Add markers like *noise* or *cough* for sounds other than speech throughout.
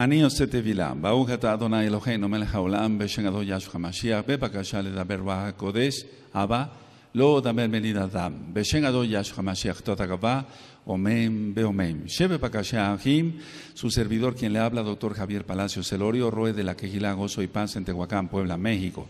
אני יוצא תבילה, ברוך אתה אדוני אלוהינו מלך העולם בשם אדון ישו המשיח, בבקשה לדבר damel הקודש, אבא, לא אדבר מליד אדם, בשם אדון Omen, ve Shebe Pakashahim, su servidor quien le habla, doctor Javier Palacio Celorio, Roe de la Quejilá, Gozo y Paz en Puebla, México.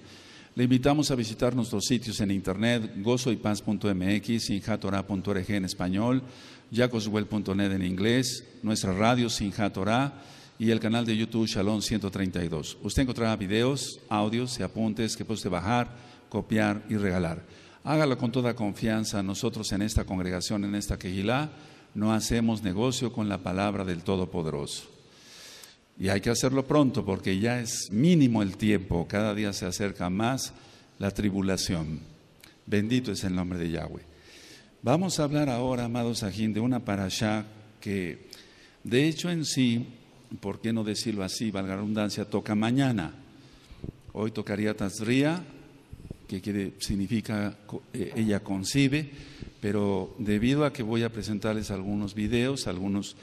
Le invitamos a visitar nuestros sitios en internet gozoipans.mx, sinjatorá.org en español, yacoswell.net en inglés, nuestra radio Sinjatora, y el canal de YouTube Shalom 132. Usted encontrará videos, audios y apuntes que puede usted bajar, copiar y regalar. Hágalo con toda confianza. Nosotros en esta congregación, en esta Kejilá... no hacemos negocio con la palabra del Todopoderoso. Y hay que hacerlo pronto porque ya es mínimo el tiempo. Cada día se acerca más la tribulación. Bendito es el nombre de Yahweh. Vamos a hablar ahora, amados Sajín, de una parashá que, de hecho, en sí por qué no decirlo así, valga la redundancia, toca mañana. Hoy tocaría Tazría, que significa eh, ella concibe, pero debido a que voy a presentarles algunos videos, algunos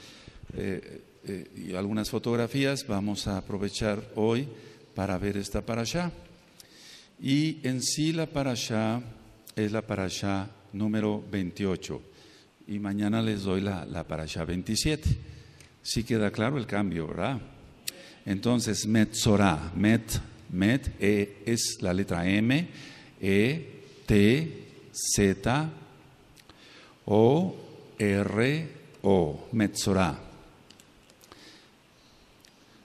eh, eh, y algunas fotografías, vamos a aprovechar hoy para ver esta allá Y en sí la allá es la allá número 28 y mañana les doy la, la allá 27. Sí queda claro el cambio, ¿verdad? Entonces, metzora, Met, Met e, es la letra M, E, T, Z, O, R, O, Metzorah.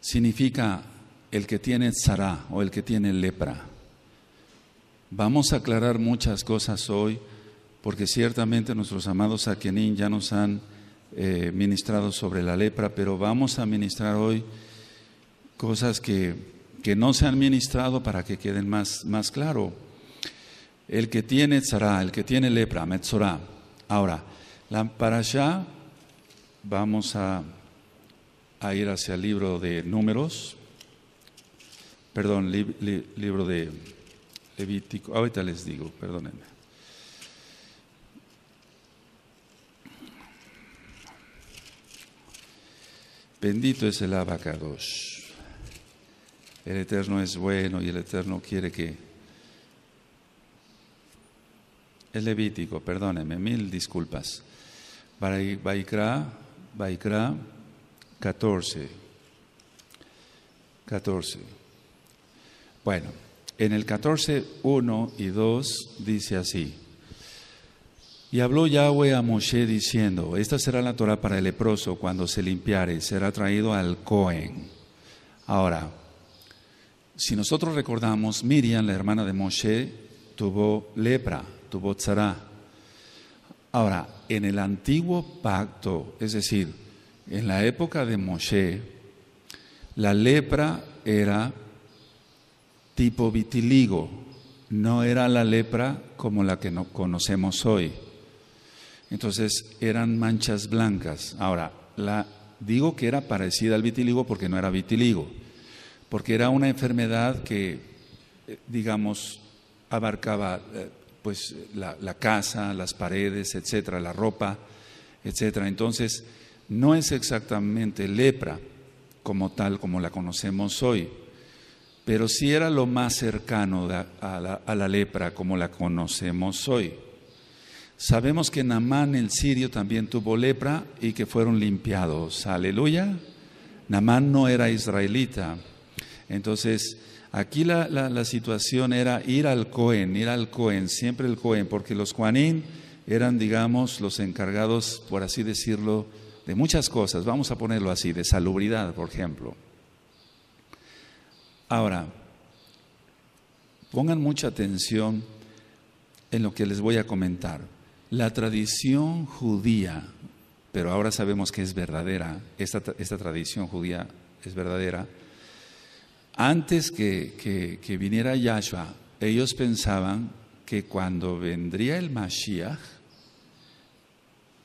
Significa el que tiene Tzara o el que tiene lepra. Vamos a aclarar muchas cosas hoy, porque ciertamente nuestros amados Akenin ya nos han eh, ministrado sobre la lepra, pero vamos a ministrar hoy cosas que, que no se han ministrado para que queden más, más claro. El que tiene tzara, el que tiene lepra, metzora Ahora, la allá vamos a, a ir hacia el libro de números, perdón, libro de Levítico, ahorita les digo, perdónenme. Bendito es el abacados. El Eterno es bueno y el Eterno quiere que... El Levítico, perdónenme, mil disculpas. Baikra, Baikra 14. 14. Bueno, en el 14, 1 y 2 dice así. Y habló Yahweh a Moshe diciendo, esta será la Torah para el leproso cuando se limpiare, será traído al Cohen. Ahora, si nosotros recordamos, Miriam, la hermana de Moshe, tuvo lepra, tuvo tzara. Ahora, en el antiguo pacto, es decir, en la época de Moshe, la lepra era tipo vitiligo, no era la lepra como la que conocemos hoy. Entonces eran manchas blancas. Ahora, la, digo que era parecida al vitiligo porque no era vitiligo, porque era una enfermedad que, eh, digamos, abarcaba eh, pues la, casa, las paredes, etcétera, la ropa, etcétera. Entonces, no es exactamente lepra como tal como la conocemos hoy, pero sí era lo más cercano a la lepra como la conocemos hoy. Sabemos que Namán el sirio también tuvo lepra y que fueron limpiados. Aleluya. Namán no era israelita. Entonces, aquí la, situación era ir al Cohen, ir al Cohen, siempre el Cohen, porque los Juanín eran, digamos, los encargados, por así decirlo, de muchas cosas, vamos a ponerlo así, de salubridad, por ejemplo. Ahora, pongan mucha atención en lo que les voy a comentar. La tradición judía, pero ahora sabemos que es verdadera, esta, tradición judía es verdadera, antes que, que, que viniera Yahshua, ellos pensaban que cuando vendría el Mashiach,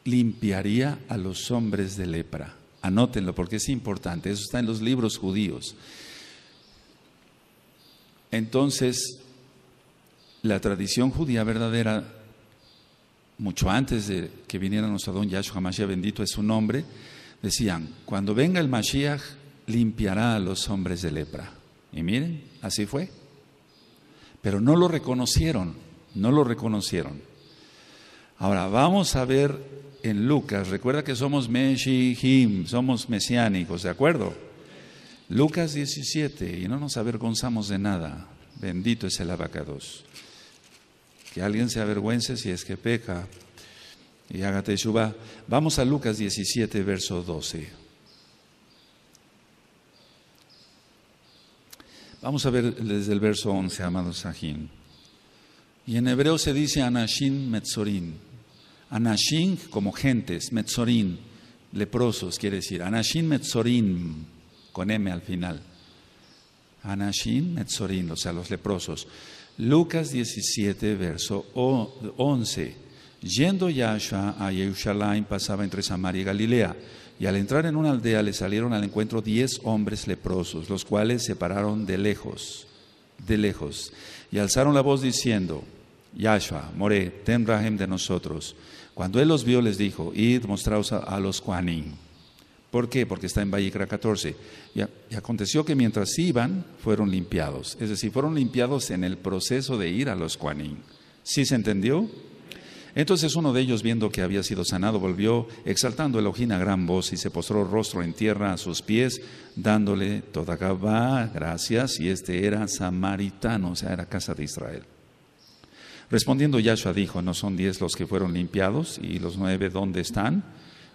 limpiaría a los hombres de lepra. Anótenlo porque es importante, eso está en los libros judíos. Entonces, la tradición judía verdadera mucho antes de que viniera nuestro don Yahshua Mashiach, bendito es su nombre, decían, cuando venga el Mashiach, limpiará a los hombres de lepra. Y miren, así fue. Pero no lo reconocieron, no lo reconocieron. Ahora, vamos a ver en Lucas, recuerda que somos Meshihim, somos mesiánicos, ¿de acuerdo? Lucas 17, y no nos avergonzamos de nada. Bendito es el abacados. Que alguien se avergüence si es que peca y hágate Shubá. Vamos a Lucas 17, verso 12. Vamos a ver desde el verso 11, amados Sahin. Y en hebreo se dice Anashin Metzorin. Anashin como gentes, Metzorin, leprosos quiere decir. Anashin Metzorin, con M al final. Anashin Metzorin, o sea, los leprosos. Lucas 17, verso 11. Yendo Yahshua a Jerusalén, pasaba entre Samaria y Galilea, y al entrar en una aldea le salieron al encuentro diez hombres leprosos, los cuales se pararon de lejos, de lejos, y alzaron la voz diciendo, Yahshua, More, ten rahem de nosotros. Cuando él los vio, les dijo, id, mostraos a, los Juanín. ¿Por qué? Porque está en Vallecra 14. Y, aconteció que mientras iban, fueron limpiados. Es decir, fueron limpiados en el proceso de ir a los Quanín. ¿Sí se entendió? Entonces uno de ellos, viendo que había sido sanado, volvió, exaltando el ojín a gran voz, y se postró rostro en tierra a sus pies, dándole toda gabá, gracias, y este era samaritano, o sea, era casa de Israel. Respondiendo Yahshua dijo, ¿no son diez los que fueron limpiados? ¿Y los nueve dónde están?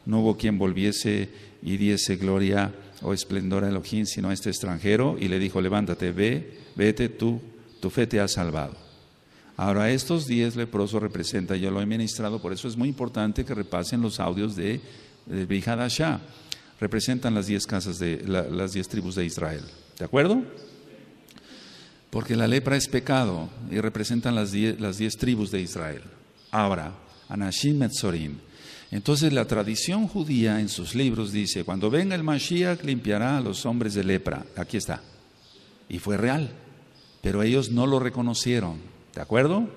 no hubo quien volviese y diese gloria o esplendor a Elohim, sino a este extranjero, y le dijo, levántate, ve, vete tú, tu fe te ha salvado. Ahora, estos diez leprosos representa, yo lo he ministrado, por eso es muy importante que repasen los audios de, de Bihadashah. Representan las diez casas de las diez tribus de Israel. ¿De acuerdo? Porque la lepra es pecado y representan las diez, las diez tribus de Israel. Ahora, Anashim Metzorim entonces la tradición judía en sus libros dice, cuando venga el Mashiach limpiará a los hombres de lepra. Aquí está. Y fue real, pero ellos no lo reconocieron. ¿De acuerdo?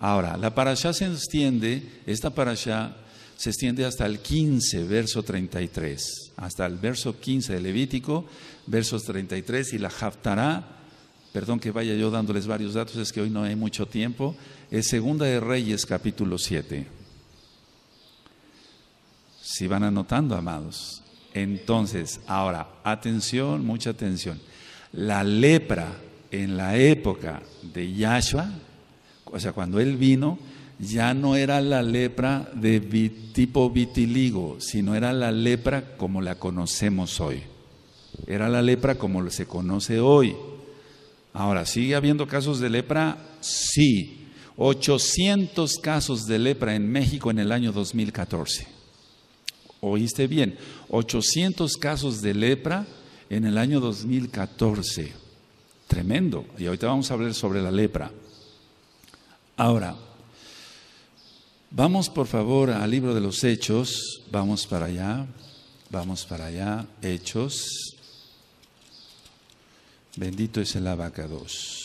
Ahora, la parasha se extiende, esta parashá se extiende hasta el 15, verso 33, hasta el verso 15 de Levítico, versos 33, y la haftará, perdón que vaya yo dándoles varios datos, es que hoy no hay mucho tiempo, es Segunda de Reyes, capítulo 7. Si van anotando, amados. Entonces, ahora, atención, mucha atención. La lepra en la época de Yahshua, o sea, cuando él vino, ya no era la lepra de tipo vitiligo, sino era la lepra como la conocemos hoy. Era la lepra como se conoce hoy. Ahora, ¿sigue habiendo casos de lepra? Sí. 800 casos de lepra en México en el año 2014. Oíste bien, 800 casos de lepra en el año 2014. Tremendo. Y ahorita vamos a hablar sobre la lepra. Ahora, vamos por favor al libro de los Hechos. Vamos para allá. Vamos para allá. Hechos. Bendito es el 2.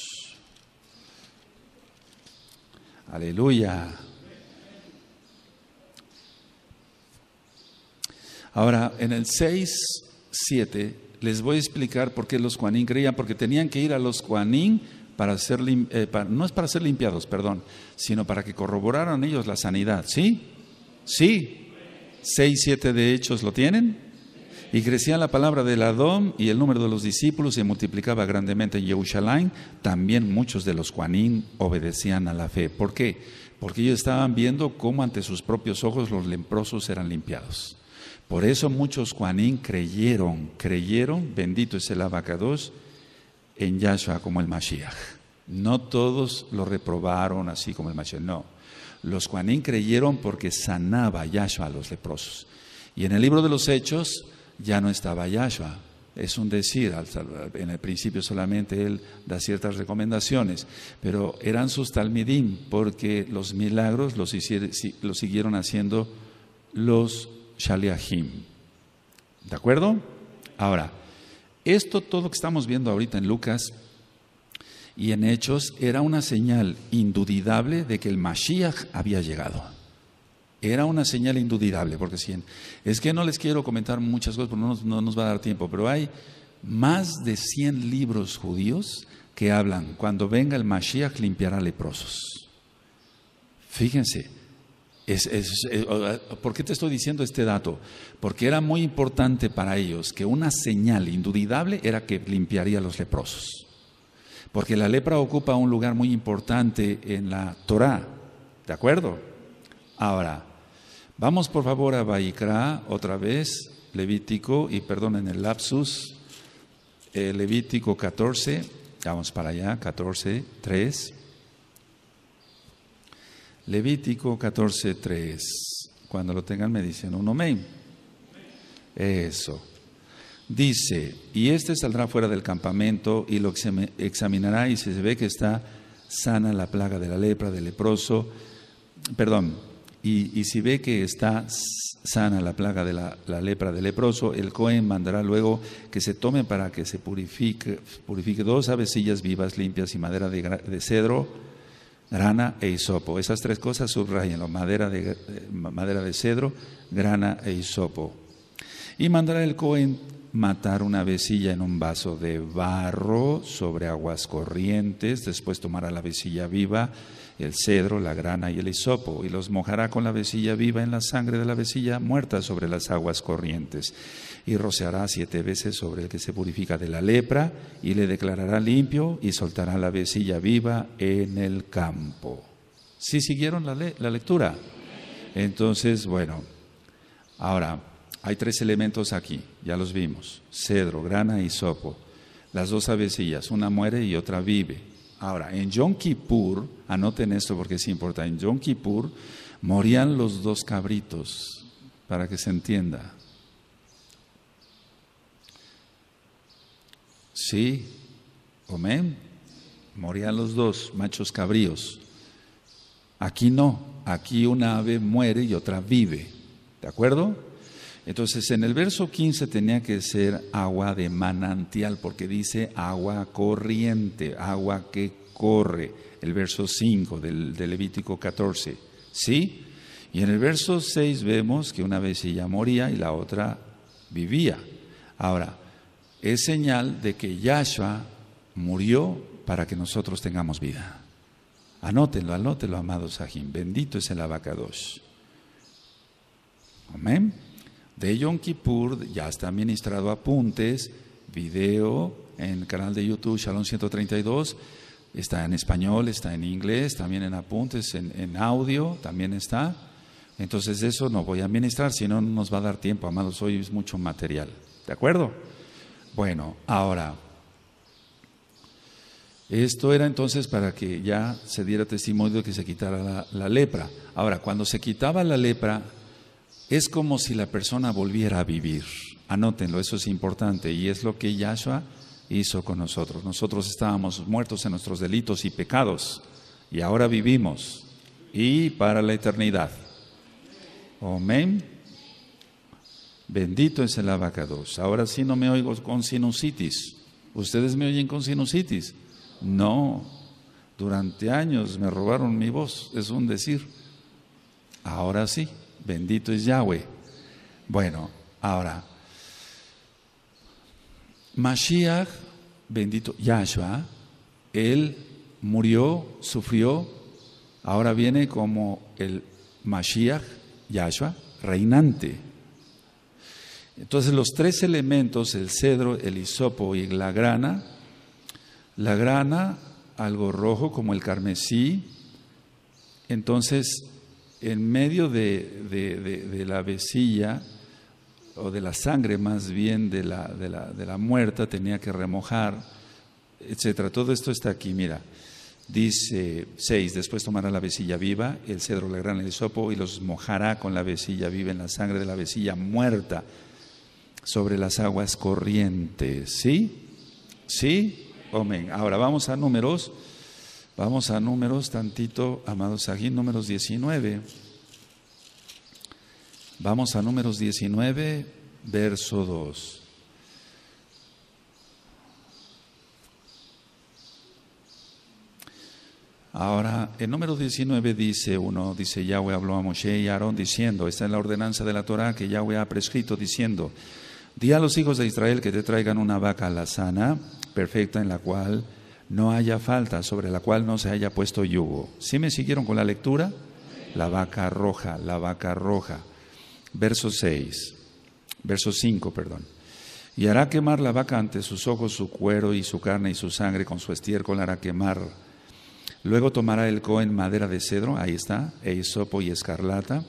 Aleluya. Ahora, en el 6, 7, les voy a explicar por qué los Juanín creían, porque tenían que ir a los Juanín para ser, eh, no es para ser limpiados, perdón, sino para que corroboraran ellos la sanidad, ¿sí? Sí. 6, 7 de hechos lo tienen. Y crecía la palabra del Adón y el número de los discípulos se multiplicaba grandemente en Jerusalén. También muchos de los Juanín obedecían a la fe. ¿Por qué? Porque ellos estaban viendo cómo ante sus propios ojos los leprosos eran limpiados. Por eso muchos Juanín creyeron, creyeron, bendito es el abacados, en Yahshua como el Mashiach. No todos lo reprobaron así como el Mashiach, no. Los Juanín creyeron porque sanaba Yahshua a los leprosos. Y en el libro de los Hechos ya no estaba Yahshua. Es un decir, en el principio solamente él da ciertas recomendaciones, pero eran sus talmidim porque los milagros los, los siguieron haciendo los Shaliahim. ¿De acuerdo? Ahora, esto todo que estamos viendo ahorita en Lucas y en Hechos era una señal indudable de que el Mashiach había llegado. Era una señal indudable, porque si es que no les quiero comentar muchas cosas, porque no nos, no nos va a dar tiempo, pero hay más de 100 libros judíos que hablan, cuando venga el Mashiach limpiará leprosos. Fíjense, ¿Por qué te estoy diciendo este dato? Porque era muy importante para ellos que una señal indudable era que limpiaría a los leprosos. Porque la lepra ocupa un lugar muy importante en la Torá. ¿De acuerdo? Ahora, vamos por favor a Baikra otra vez, Levítico, y perdón en el lapsus, eh, Levítico 14, vamos para allá, 14, 3. Levítico 14:3. Cuando lo tengan me dicen un homen Eso. Dice, y este saldrá fuera del campamento y lo examinará y si se ve que está sana la plaga de la lepra, del leproso, perdón, y, si ve que está sana la plaga de la, lepra, del leproso, el Cohen mandará luego que se tome para que se purifique, purifique dos avecillas vivas limpias y madera de, de cedro grana e hisopo. Esas tres cosas subrayenlo, madera de, eh, madera de cedro, grana e hisopo. Y mandará el Cohen matar una vecilla en un vaso de barro sobre aguas corrientes, después tomará la vecilla viva, el cedro, la grana y el hisopo, y los mojará con la vecilla viva en la sangre de la vecilla muerta sobre las aguas corrientes y rociará siete veces sobre el que se purifica de la lepra y le declarará limpio y soltará la vecilla viva en el campo. ¿Sí siguieron la, lectura? Entonces, bueno, ahora hay tres elementos aquí, ya los vimos, cedro, grana y sopo. Las dos avecillas, una muere y otra vive. Ahora, en Yom Kippur, anoten esto porque es importante, en Yom Kippur morían los dos cabritos, para que se entienda. Sí, amén. Morían los dos, machos cabríos. Aquí no, aquí una ave muere y otra vive. ¿De acuerdo? Entonces en el verso 15 tenía que ser agua de manantial, porque dice agua corriente, agua que corre, el verso 5 del, Levítico 14. ¿Sí? Y en el verso 6 vemos que una vez moría y la otra vivía. Ahora, es señal de que Yahshua murió para que nosotros tengamos vida. Anótenlo, anótenlo, amados Sahim. Bendito es el abacadosh. Amén. De Yom Kippur ya está ministrado apuntes, video en el canal de YouTube Shalom 132. Está en español, está en inglés, también en apuntes, en, audio, también está. Entonces eso no voy a administrar si no nos va a dar tiempo, amados. Hoy es mucho material. ¿De acuerdo? Bueno, ahora, esto era entonces para que ya se diera testimonio de que se quitara la, lepra. Ahora, cuando se quitaba la lepra, es como si la persona volviera a vivir. Anótenlo, eso es importante y es lo que Yahshua hizo con nosotros. Nosotros estábamos muertos en nuestros delitos y pecados y ahora vivimos y para la eternidad. Amén. Bendito es el abacados. Ahora sí no me oigo con sinusitis. ¿Ustedes me oyen con sinusitis? No. Durante años me robaron mi voz. Es un decir. Ahora sí. Bendito es Yahweh. Bueno, ahora. Mashiach, bendito Yahshua, él murió, sufrió, ahora viene como el Mashiach, Yahshua, reinante entonces los tres elementos, el cedro, el hisopo y la grana, la grana, algo rojo como el carmesí, entonces en medio de, la vesilla o de la sangre más bien de la, muerta tenía que remojar, etcétera. Todo esto está aquí, mira. Dice 6, después tomará la vesilla viva, el cedro, la grana, el hisopo y los mojará con la vesilla viva en la sangre de la vesilla muerta sobre las aguas corrientes. ¿Sí? ¿Sí? Amén. Ahora vamos a números. Vamos a números tantito, amados aquí, números 19. Vamos a números 19, verso 2. Ahora, en número 19 dice uno, dice Yahweh habló a Moshe y a Aarón diciendo, esta es la ordenanza de la Torah que Yahweh ha prescrito diciendo, Di a los hijos de Israel que te traigan una vaca la sana perfecta, en la cual no haya falta, sobre la cual no se haya puesto yugo. ¿Sí me siguieron con la lectura? La vaca roja, la vaca roja. Verso 6, verso 5, perdón. Y hará quemar la vaca ante sus ojos su cuero y su carne y su sangre, con su estiércol hará quemar. Luego tomará el cohen madera de cedro, ahí está, e hisopo y escarlata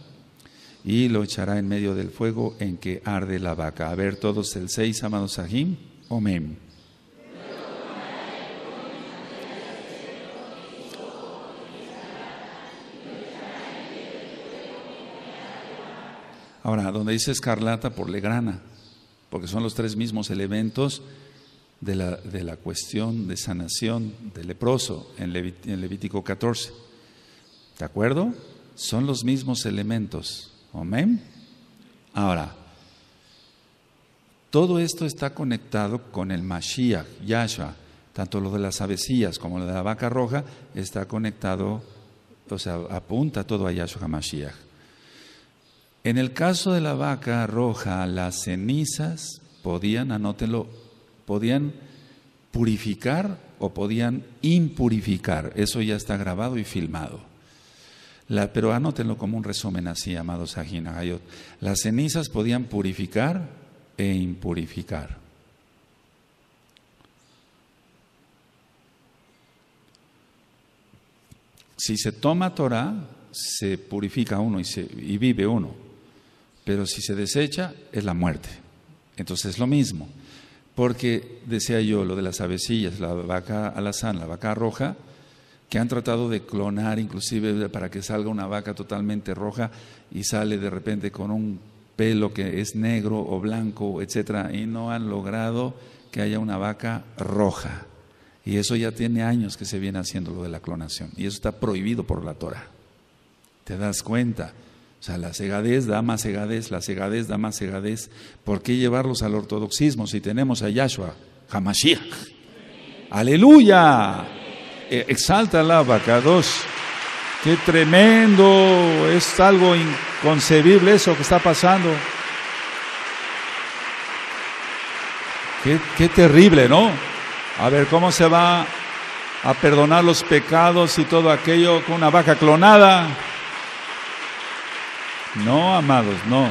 y lo echará en medio del fuego en que arde la vaca. A ver todos el 6, amados Sahim. Amén. Ahora, donde dice escarlata por legrana, porque son los tres mismos elementos de la, cuestión de sanación del leproso en, en Levítico 14. ¿De acuerdo? Son los mismos elementos. Ahora, todo esto está conectado con el Mashiach, Yahshua. Tanto lo de las abecías como lo de la vaca roja está conectado, o sea, apunta todo a Yahshua Mashiach. En el caso de la vaca roja, las cenizas podían, anótenlo, podían purificar o podían impurificar. Eso ya está grabado y filmado pero anótenlo como un resumen así, amados gayot Las cenizas podían purificar e impurificar. Si se toma Torah, se purifica uno y, vive uno. Pero si se desecha, es la muerte. Entonces es lo mismo. Porque decía yo lo de las avecillas, la vaca alazán, la vaca roja, que han tratado de clonar, inclusive para que salga una vaca totalmente roja y sale de repente con un pelo que es negro o blanco, etcétera, y no han logrado que haya una vaca roja. Y eso ya tiene años que se viene haciendo lo de la clonación, y eso está prohibido por la Torah. ¿Te das cuenta? O sea, la cegadez da más cegadez, la cegadez da más cegadez. ¿Por qué llevarlos al ortodoxismo si tenemos a Yahshua, Hamashiach? ¡Aleluya! Eh, exalta la vaca 2 Qué tremendo, es algo inconcebible eso que está pasando. Qué, terrible, ¿no? A ver, ¿cómo se va a perdonar los pecados y todo aquello con una vaca clonada? No, amados, no.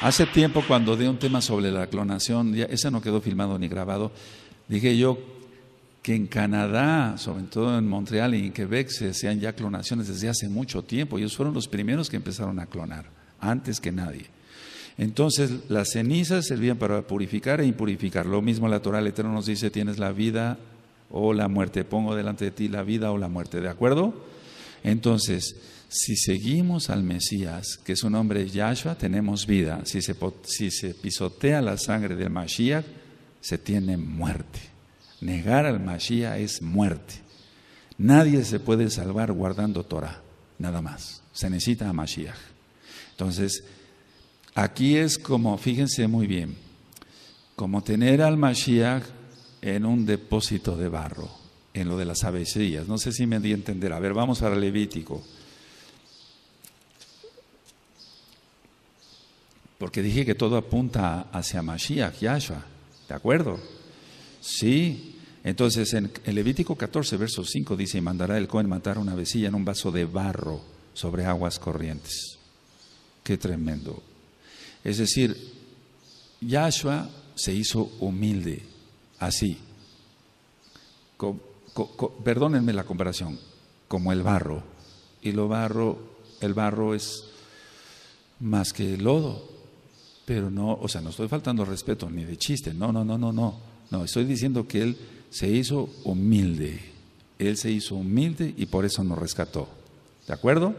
Hace tiempo cuando di un tema sobre la clonación, ese no quedó filmado ni grabado, dije yo, que en Canadá, sobre todo en Montreal y en Quebec, se hacían ya clonaciones desde hace mucho tiempo. Ellos fueron los primeros que empezaron a clonar, antes que nadie. Entonces, las cenizas servían para purificar e impurificar. Lo mismo la Torah eterno nos dice, tienes la vida o la muerte. Pongo delante de ti la vida o la muerte, ¿de acuerdo? Entonces, si seguimos al Mesías, que su nombre es Yahshua, tenemos vida. Si se, si se pisotea la sangre del Mashiach, se tiene muerte. Negar al Mashiach es muerte. Nadie se puede salvar guardando Torah, nada más. Se necesita a Mashiach. Entonces, aquí es como, fíjense muy bien, como tener al Mashiach en un depósito de barro, en lo de las abecillas. No sé si me di a entender. A ver, vamos al Levítico. Porque dije que todo apunta hacia Mashiach, Yahshua. ¿De acuerdo? Sí, entonces, en Levítico 14, verso 5 dice, y mandará el Cohen matar una vecilla en un vaso de barro sobre aguas corrientes. Qué tremendo. Es decir, Yahshua se hizo humilde, así. perdónenme la comparación, como el barro. Y lo barro, el barro es más que el lodo. Pero no, o sea, no estoy faltando respeto ni de chiste, no, no, no, no, no. No, estoy diciendo que él se hizo humilde. Él se hizo humilde y por eso nos rescató. ¿De acuerdo?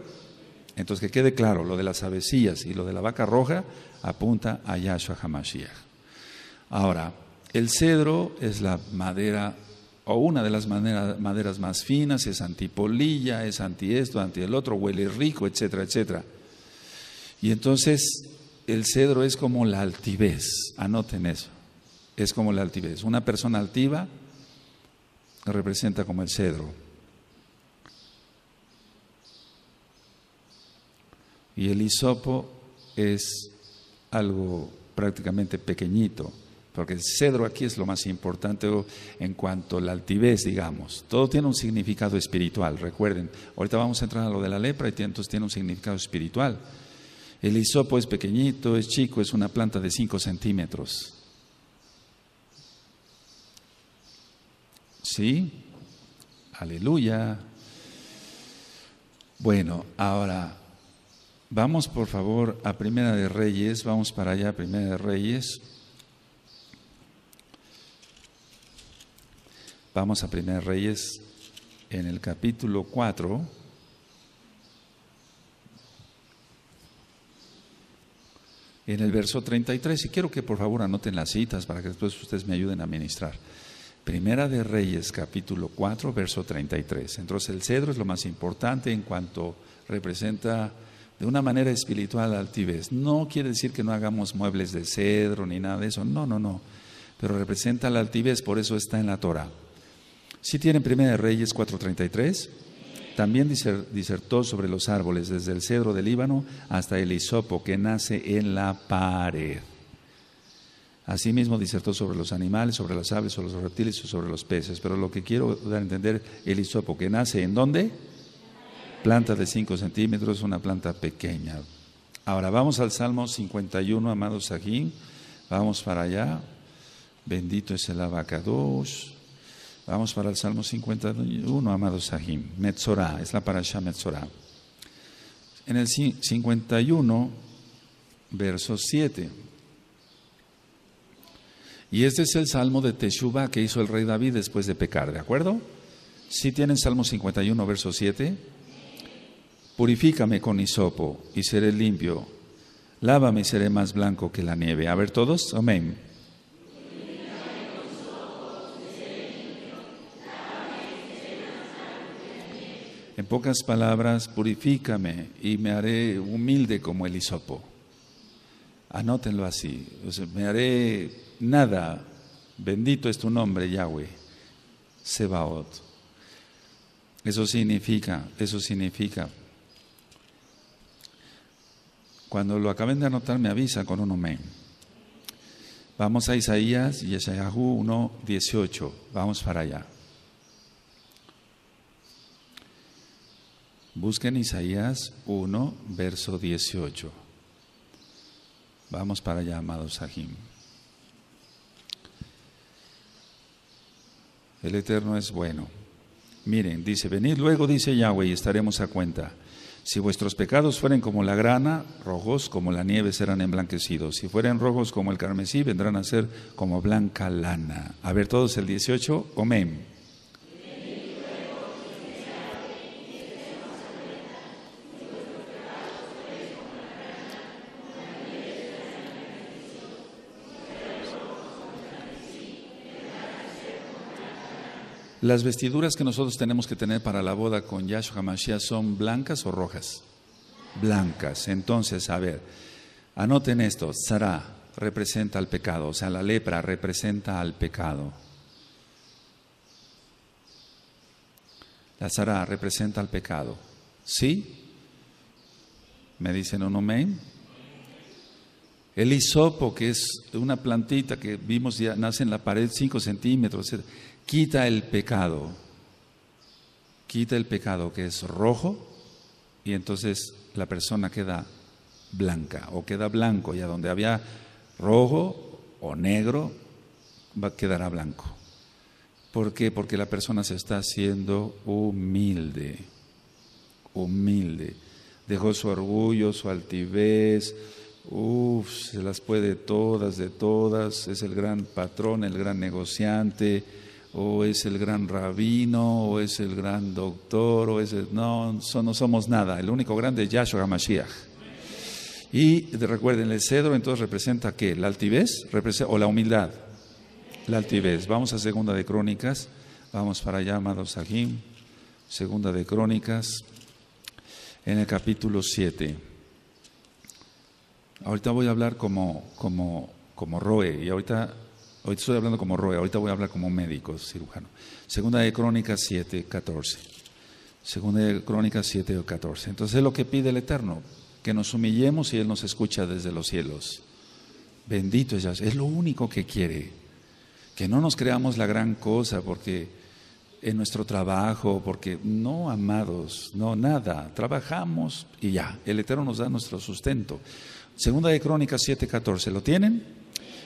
Entonces que quede claro, lo de las avecillas y lo de la vaca roja apunta a Yahshua Hamashiach. Ahora, el cedro es la madera o una de las maderas más finas, es antipolilla, es anti esto, anti el otro, huele rico, etcétera, etcétera. Y entonces el cedro es como la altivez, anoten eso, es como la altivez. Una persona altiva representa como el cedro. Y el hisopo es algo prácticamente pequeñito, porque el cedro aquí es lo más importante en cuanto a la altivez, digamos. Todo tiene un significado espiritual, recuerden. Ahorita vamos a entrar a lo de la lepra y entonces tiene un significado espiritual. El hisopo es pequeñito, es chico, es una planta de 5 centímetros. ¿Sí? Aleluya. Bueno, ahora vamos por favor a Primera de Reyes, vamos para allá, Primera de Reyes. Vamos a Primera de Reyes en el capítulo 4. en el verso 33. Y quiero que por favor anoten las citas para que después ustedes me ayuden a ministrar. Primera de Reyes, capítulo 4, verso 33. Entonces el cedro es lo más importante en cuanto representa de una manera espiritual la altivez. No quiere decir que no hagamos muebles de cedro ni nada de eso, no, no, no. Pero representa la altivez, por eso está en la Torah. Si ¿Sí tienen Primera de Reyes 4.33, también disertó sobre los árboles, desde el cedro del Líbano hasta el hisopo que nace en la pared. Asimismo disertó sobre los animales, sobre las aves, sobre los reptiles y sobre los peces. Pero lo que quiero dar a entender, el hisopo, que nace en dónde? Planta de 5 centímetros, una planta pequeña. Ahora vamos al Salmo 51, amado Sajín. Vamos para allá. Bendito es el abacados. Vamos para el Salmo 51, amado Sahim. Metzorah, es la parasha Metzorah. En el 51, verso 7. Y este es el salmo de Teshuba que hizo el rey David después de pecar, ¿de acuerdo? Si tienen Salmo 51, verso 7. Purifícame con hisopo y seré limpio. Lávame y seré más blanco que la nieve. A ver todos, amén. En pocas palabras, purifícame y me haré humilde como el hisopo. Anótenlo así. me haré nada, bendito es tu nombre, Yahweh, Sebaot. Eso significa, eso significa. Cuando lo acaben de anotar, me avisa con un amén. Vamos a Isaías, y Yeshayahu 1, 18. Vamos para allá. Busquen Isaías 1, verso 18. Vamos para allá, amados Sahim. El Eterno es bueno. Miren, dice, venid luego, dice Yahweh, y estaremos a cuenta. Si vuestros pecados fueren como la grana, rojos como la nieve serán emblanquecidos. Si fueren rojos como el carmesí, vendrán a ser como blanca lana. A ver todos el 18, comén. Las vestiduras que nosotros tenemos que tener para la boda con Yahshua Hamashiach son blancas o rojas? Blancas. Entonces, a ver, anoten esto. Zara representa al pecado, o sea, la lepra representa al pecado. La Zara representa al pecado. ¿Sí? ¿Me dicen un El hisopo, que es una plantita que vimos ya, nace en la pared 5 centímetros, etc quita el pecado, quita el pecado que es rojo y entonces la persona queda blanca o queda blanco, ya donde había rojo o negro, va, quedará blanco. ¿Por qué? Porque la persona se está haciendo humilde, humilde. Dejó su orgullo, su altivez, se las puede todas, de todas, es el gran patrón, el gran negociante, o es el gran rabino, o es el gran doctor, o es el... no, no somos nada. El único grande es Yahshua Mashiach. Y recuerden, el cedro entonces representa qué? La altivez o la humildad. La altivez. Vamos a segunda de crónicas. Vamos para allá, amados Sahim. Segunda de crónicas, en el capítulo 7. Ahorita voy a hablar como, como, como Roe, y ahorita Ahorita estoy hablando como Roe, ahorita voy a hablar como médico, cirujano. Segunda de Crónicas 7, 14. Segunda de Crónicas 7, 14. Entonces es lo que pide el Eterno, que nos humillemos y Él nos escucha desde los cielos. Bendito es es lo único que quiere. Que no nos creamos la gran cosa porque en nuestro trabajo, porque no, amados, no, nada. Trabajamos y ya, el Eterno nos da nuestro sustento. Segunda de Crónicas 7, 14. ¿Lo tienen?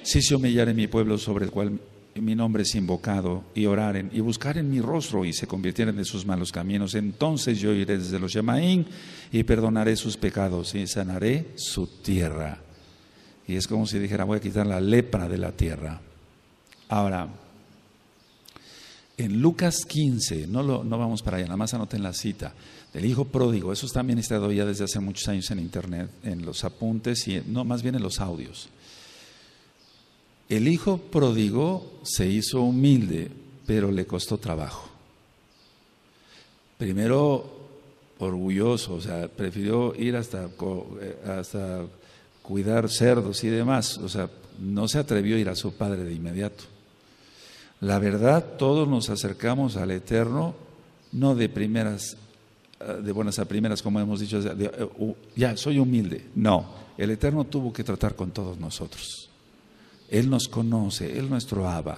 Si se humillare mi pueblo sobre el cual mi nombre es invocado, y oraren, y buscaren mi rostro, y se convirtieren de sus malos caminos, entonces yo iré desde los Yamaín y perdonaré sus pecados y sanaré su tierra. Y es como si dijera, voy a quitar la lepra de la tierra. Ahora, en Lucas 15, no, lo, no vamos para allá, nada más anoten la cita, del hijo pródigo, eso está ministrado ya desde hace muchos años en internet, en los apuntes y, no, más bien en los audios. El hijo pródigo se hizo humilde, pero le costó trabajo. Primero orgulloso, o sea, prefirió ir eh, hasta, cuidar cerdos y demás, o sea, no se atrevió a ir a su padre de inmediato. La verdad, todos nos acercamos al Eterno, no de primeras, eh, de buenas a primeras, como hemos dicho, eh, ya soy humilde. No, el Eterno tuvo que tratar con todos nosotros. Él nos conoce, Él nuestro Abba.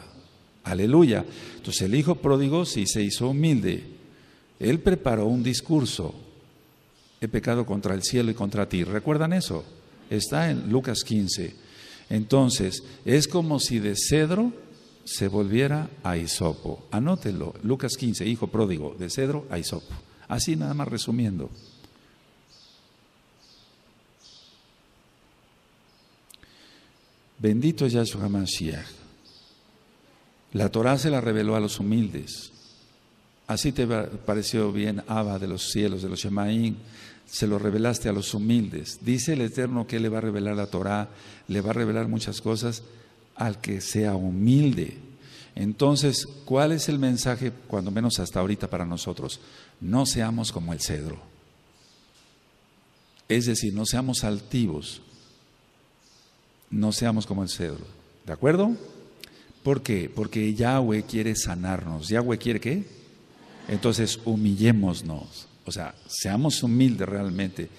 Aleluya. Entonces el hijo pródigo sí se hizo humilde. Él preparó un discurso. He pecado contra el cielo y contra ti. ¿Recuerdan eso? Está en Lucas 15. Entonces, es como si de cedro se volviera a Isopo. Anótelo, Lucas 15, hijo pródigo, de cedro a isopo Así nada más resumiendo. Bendito es Yahshua Mashiach, La Torah se la reveló a los humildes. Así te pareció bien Abba de los cielos, de los Shemaín. Se lo revelaste a los humildes. Dice el Eterno que le va a revelar la Torah, le va a revelar muchas cosas al que sea humilde. Entonces, ¿cuál es el mensaje, cuando menos hasta ahorita para nosotros? No seamos como el cedro. Es decir, no seamos altivos, no seamos como el cedro. ¿De acuerdo? ¿Por qué? Porque Yahweh quiere sanarnos. ¿Yahweh quiere qué? Entonces, humillémonos. O sea, seamos humildes realmente.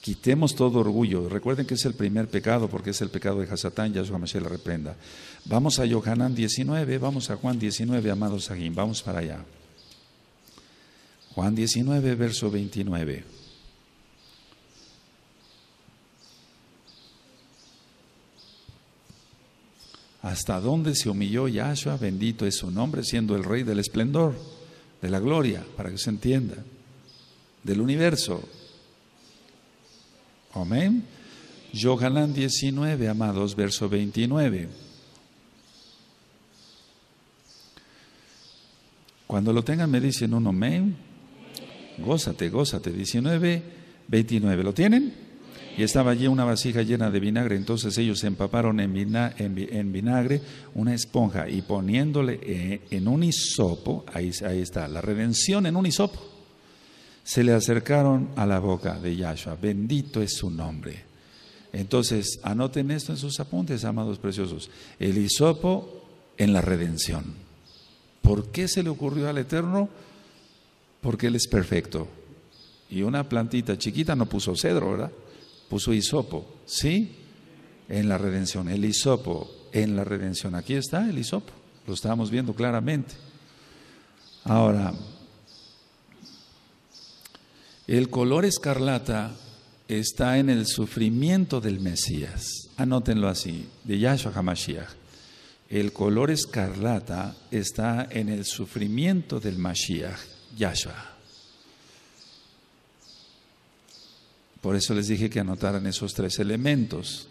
Quitemos todo orgullo. Recuerden que es el primer pecado, porque es el pecado de Hasatán, Yahshua Mashiach le reprenda. Vamos a Yohanan 19, vamos a Juan 19, amados aquí vamos para allá. Juan 19, verso 29. hasta dónde se humilló Yahshua, bendito es su nombre, siendo el rey del esplendor, de la gloria, para que se entienda, del universo. Amén. Yohanan 19, amados, verso 29. Cuando lo tengan me dicen un amén. Gózate, gózate. 19, 29. ¿Lo tienen? y estaba allí una vasija llena de vinagre. Entonces ellos empaparon en, vinagre una esponja y poniéndole eh, en, un hisopo, ahí, está, la redención en un hisopo, se le acercaron a la boca de Yahshua. Bendito es su nombre. Entonces, anoten esto en sus apuntes, amados preciosos. El hisopo en la redención. ¿Por qué se le ocurrió al Eterno? Porque Él es perfecto. Y una plantita chiquita no puso cedro, ¿verdad? puso Isopo, ¿sí? En la redención, el Isopo en la redención. Aquí está el Isopo. lo estábamos viendo claramente. Ahora, el color escarlata está en el sufrimiento del Mesías. Anótenlo así, de Yahshua HaMashiach. El color escarlata está en el sufrimiento del Mashiach, Yahshua. Por eso les dije que anotaran esos tres elementos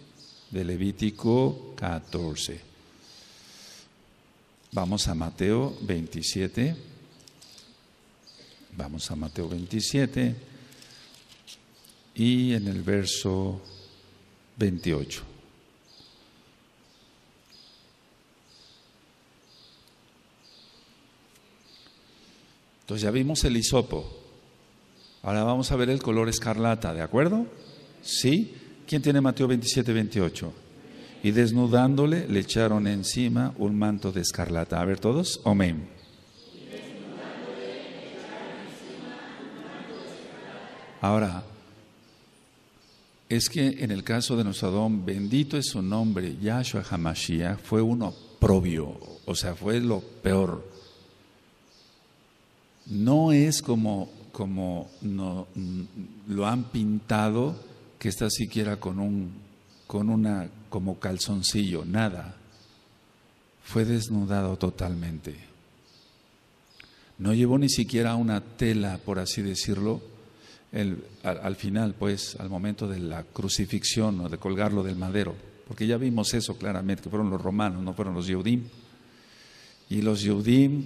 de Levítico 14. Vamos a Mateo 27. Vamos a Mateo 27 y en el verso 28. Entonces ya vimos el hisopo. Ahora vamos a ver el color escarlata, ¿de acuerdo? ¿Sí? ¿Quién tiene Mateo 27, 28? Y desnudándole le echaron encima un manto de escarlata. A ver todos, amén. Ahora, es que en el caso de nuestro bendito es su nombre, Yahshua Hamashiach, fue un oprobio, o sea, fue lo peor. No es como como no, mm, lo han pintado, que está siquiera con un, con una, como calzoncillo, nada. Fue desnudado totalmente. No llevó ni siquiera una tela, por así decirlo, el, al, final, pues, al momento de la crucifixión o de colgarlo del madero, porque ya vimos eso claramente, que fueron los romanos, no fueron los Yehudim. Y los Yehudim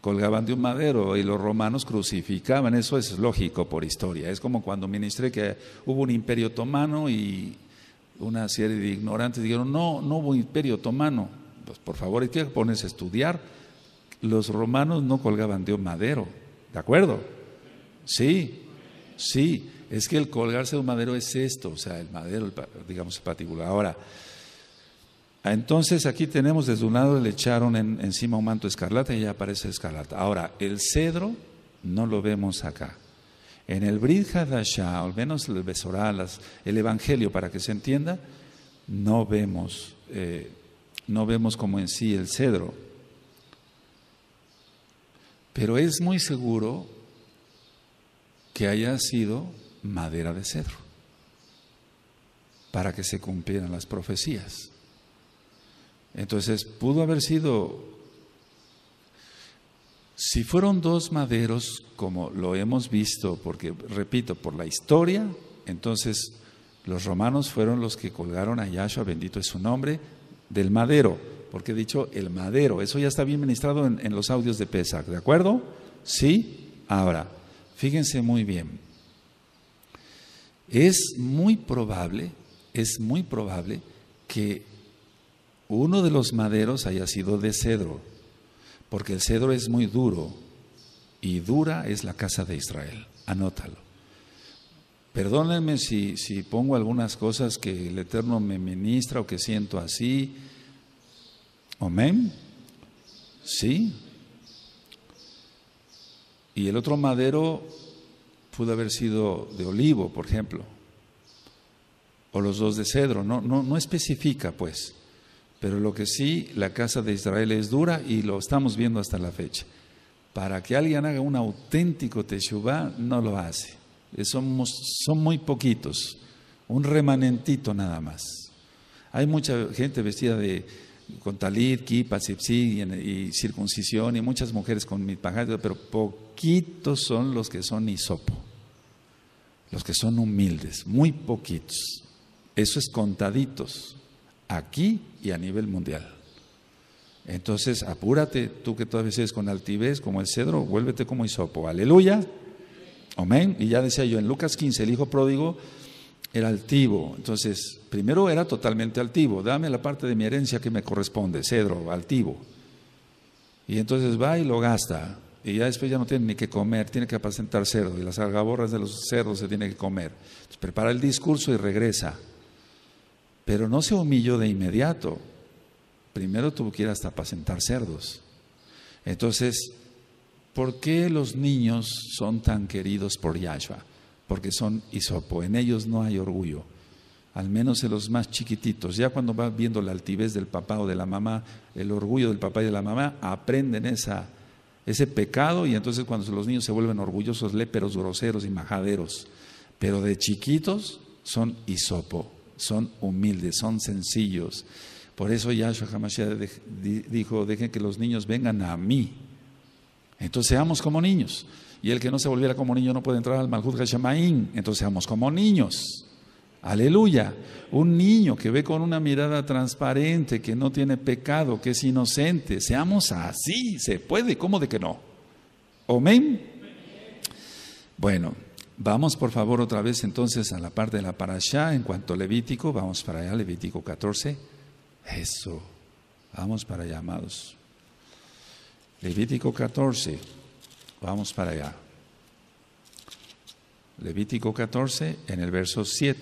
colgaban de un madero y los romanos crucificaban. Eso es lógico por historia. Es como cuando ministré que hubo un imperio otomano y una serie de ignorantes dijeron, no, no hubo imperio otomano. Pues por favor, ¿y que pones a estudiar. Los romanos no colgaban de un madero, ¿de acuerdo? Sí, sí. Es que el colgarse de un madero es esto, o sea, el madero, digamos, el particular. Ahora, Ah, entonces aquí tenemos desde un lado le echaron encima un manto escarlata y ya aparece escarlata. Ahora, el cedro no lo vemos acá. En el Brit Hadashah, al menos el Besoralas, el Evangelio para que se entienda, no vemos, eh, no vemos como en sí el cedro. Pero es muy seguro que haya sido madera de cedro para que se cumplieran las profecías. Entonces pudo haber sido, si fueron dos maderos, como lo hemos visto, porque, repito, por la historia, entonces los romanos fueron los que colgaron a Yahshua, bendito es su nombre, del madero, porque he dicho el madero, eso ya está bien ministrado en, los audios de Pesach, ¿de acuerdo? Sí, ahora, fíjense muy bien, es muy probable, es muy probable que uno de los maderos haya sido de cedro, porque el cedro es muy duro y dura es la casa de Israel. Anótalo. Perdónenme si, pongo algunas cosas que el Eterno me ministra o que siento así. Amén. Sí. Y el otro madero pudo haber sido de olivo, por ejemplo, o los dos de cedro. No, no, no especifica, pues. Pero lo que sí, la casa de Israel es dura y lo estamos viendo hasta la fecha. Para que alguien haga un auténtico Teshuvah, no lo hace. Eh, son muy poquitos, un remanentito nada más. Hay mucha gente vestida de con talit, kipa, y, circuncisión y muchas mujeres con pajas, pero poquitos son los que son hisopo, los que son humildes, muy poquitos. Eso es contaditos aquí y a nivel mundial. Entonces, apúrate, tú que todavía eres con altivez, como el cedro, vuélvete como hisopo. Aleluya. Amén. Y ya decía yo, en Lucas 15, el hijo pródigo era altivo. Entonces, primero era totalmente altivo. Dame la parte de mi herencia que me corresponde, cedro, altivo. Y entonces va y lo gasta. Y ya después ya no tiene ni que comer, tiene que apacentar cerdo. Y las algaborras de los cerdos se tiene que comer. prepara el discurso y regresa. Pero no se humilló de inmediato. Primero tuvo que ir hasta apacentar cerdos. Entonces, ¿por qué los niños son tan queridos por Yahshua? Porque son isopo. En ellos no hay orgullo. Al menos en los más chiquititos. Ya cuando va viendo la altivez del papá o de la mamá, el orgullo del papá y de la mamá, aprenden ese pecado y entonces cuando los niños se vuelven orgullosos, léperos, groseros y majaderos. Pero de chiquitos son isopo son humildes, son sencillos. Por eso Yahshua Hamashiach dijo, dejen que los niños vengan a mí. Entonces seamos como niños. Y el que no se volviera como niño no puede entrar al Malhut Hashemaim. Entonces seamos como niños. Aleluya. Un niño que ve con una mirada transparente, que no tiene pecado, que es inocente. Seamos así. Se puede. ¿Cómo de que no? Amén. Bueno. Vamos por favor otra vez entonces a la parte de la parasha en cuanto a Levítico, vamos para allá, Levítico 14. Eso, vamos para allá, amados. Levítico 14, vamos para allá. Levítico 14 en el verso 7.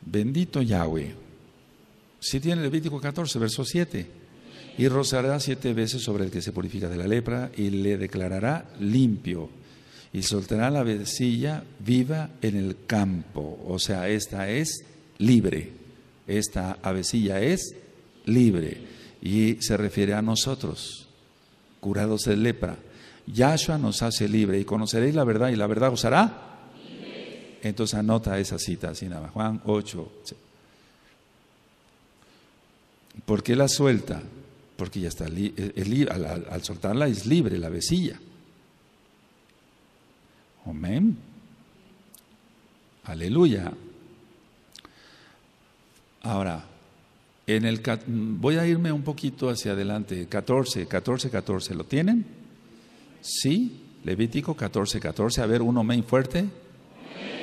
Bendito Yahweh. Si tiene Levítico 14, verso 7 y rozará siete veces sobre el que se purifica de la lepra y le declarará limpio y soltará la vecilla viva en el campo. O sea, esta es libre. Esta avecilla es libre. Y se refiere a nosotros, curados de lepra. Yahshua nos hace libre y conoceréis la verdad y la verdad os hará. Entonces anota esa cita así nada. Juan 8. ¿Por qué la suelta? porque ya está, eh, eh, al, al, soltarla es libre la besilla. Amén. Aleluya. Ahora, en el, voy a irme un poquito hacia adelante. 14, 14, 14. ¿Lo tienen? Sí. Levítico 14, 14. A ver, un main fuerte.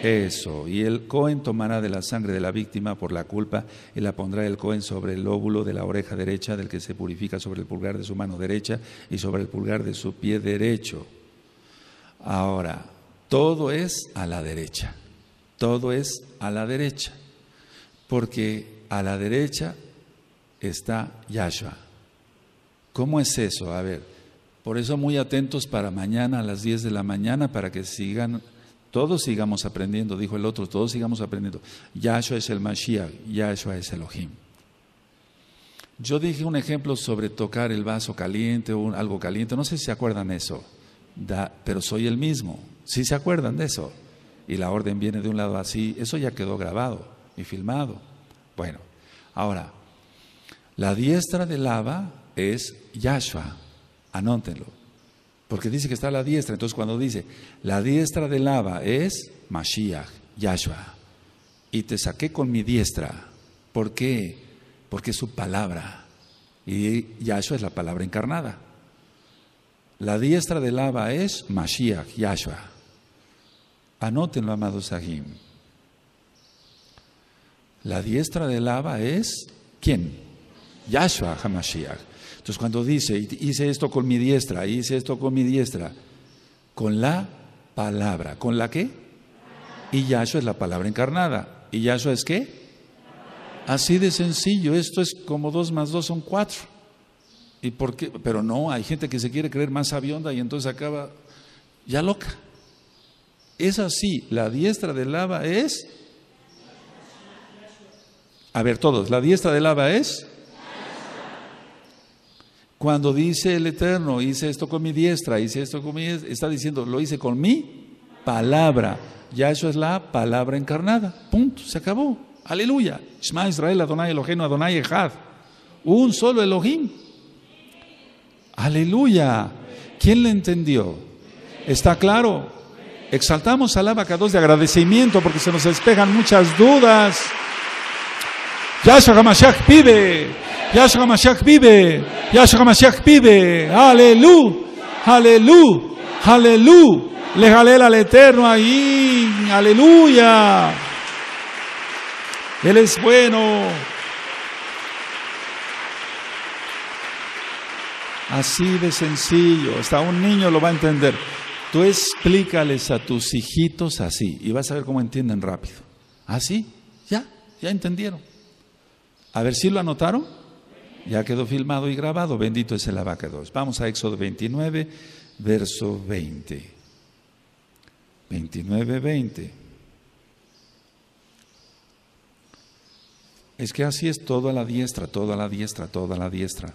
Eso. Y el Cohen tomará de la sangre de la víctima por la culpa y la pondrá el Cohen sobre el lóbulo de la oreja derecha del que se purifica sobre el pulgar de su mano derecha y sobre el pulgar de su pie derecho. Ahora, todo es a la derecha. Todo es a la derecha. Porque a la derecha está Yahshua. ¿Cómo es eso? A ver, por eso muy atentos para mañana a las 10 de la mañana para que sigan todos sigamos aprendiendo, dijo el otro, todos sigamos aprendiendo. Yahshua es el Mashiach, Yahshua es Elohim. Yo dije un ejemplo sobre tocar el vaso caliente o algo caliente, no sé si se acuerdan eso, pero soy el mismo, si se acuerdan de eso. Y la orden viene de un lado así, eso ya quedó grabado y filmado. Bueno, ahora, la diestra de lava es Yahshua, anótenlo. Porque dice que está la diestra. Entonces cuando dice, la diestra del Lava es Mashiach, Yahshua. Y te saqué con mi diestra. ¿Por qué? Porque es su palabra. Y Yahshua es la palabra encarnada. La diestra del Lava es Mashiach, Yahshua. Anótenlo, Amado Sahim. La diestra del Lava es ¿quién? Yahshua HaMashiach. Entonces cuando dice, hice esto con mi diestra, hice esto con mi diestra, con la palabra, ¿con la qué? Y Yahshua es la palabra encarnada. ¿Y Yahshua es qué? Así de sencillo, esto es como dos más dos son cuatro. ¿Y por Pero no, hay gente que se quiere creer más sabionda y entonces acaba ya loca. Es así, la diestra del lava es... A ver, todos, la diestra del lava es... Cuando dice el Eterno, hice esto con mi diestra, hice esto con mi diestra, está diciendo, lo hice con mi palabra. Ya eso es la palabra encarnada. Punto, se acabó. Aleluya. Shema Israel, Adonai Elohim, Adonai Echad. Un solo Elohim. Aleluya. ¿Quién le entendió? ¿Está claro? Exaltamos al abacados de agradecimiento porque se nos despejan muchas dudas. Yahshua Hamashiach vive. Yahshua Hamashiach vive. Yahshua Hamashiach vive. Aleluya, aleluya, aleluya. Le al Eterno ahí. Aleluya. Él es bueno. Así de sencillo. Hasta un niño lo va a entender. Tú explícales a tus hijitos así y vas a ver cómo entienden rápido. Así, ya, ya entendieron. A ver si lo anotaron. Ya quedó filmado y grabado. Bendito es el 2 Vamos a Éxodo 29, verso 20. 29, 20. Es que así es toda la diestra, toda la diestra, toda la diestra.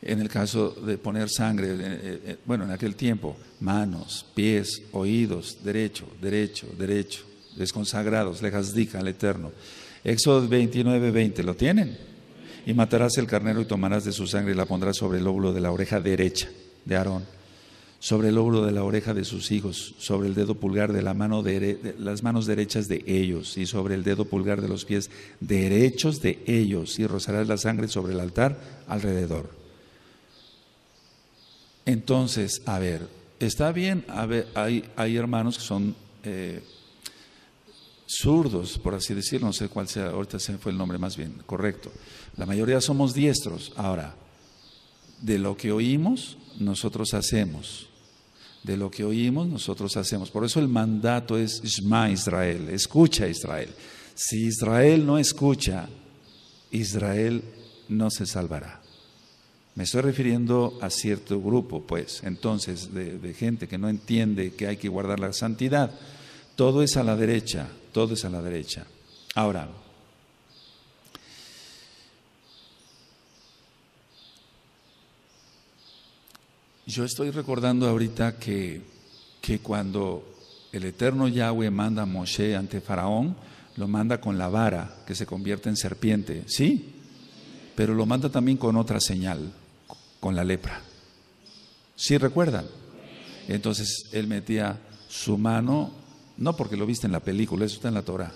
En el caso de poner sangre, eh, eh, eh, bueno, en aquel tiempo, manos, pies, oídos, derecho, derecho, derecho desconsagrados, le jasdica al Eterno. Éxodo 29, 20, ¿lo tienen? Y matarás el carnero y tomarás de su sangre y la pondrás sobre el lóbulo de la oreja derecha de Aarón, sobre el lóbulo de la oreja de sus hijos, sobre el dedo pulgar de, la mano las manos derechas de ellos y sobre el dedo pulgar de los pies derechos de ellos y rozarás la sangre sobre el altar alrededor. Entonces, a ver, está bien, a ver, hay, hay hermanos que son... Eh, zurdos, por así decirlo, no sé cuál sea, ahorita se fue el nombre más bien, correcto. La mayoría somos diestros. Ahora, de lo que oímos, nosotros hacemos. De lo que oímos, nosotros hacemos. Por eso el mandato es Shema Israel, escucha Israel. Si Israel no escucha, Israel no se salvará. Me estoy refiriendo a cierto grupo, pues, entonces, de gente que no entiende que hay que guardar la santidad. Todo es a la derecha, todos a la derecha. Ahora, yo estoy recordando ahorita que, que cuando el eterno Yahweh manda a Moshe ante Faraón, lo manda con la vara que se convierte en serpiente, ¿sí? Pero lo manda también con otra señal, con la lepra. ¿Sí recuerdan? Entonces él metía su mano no porque lo viste en la película, eso está en la Torah.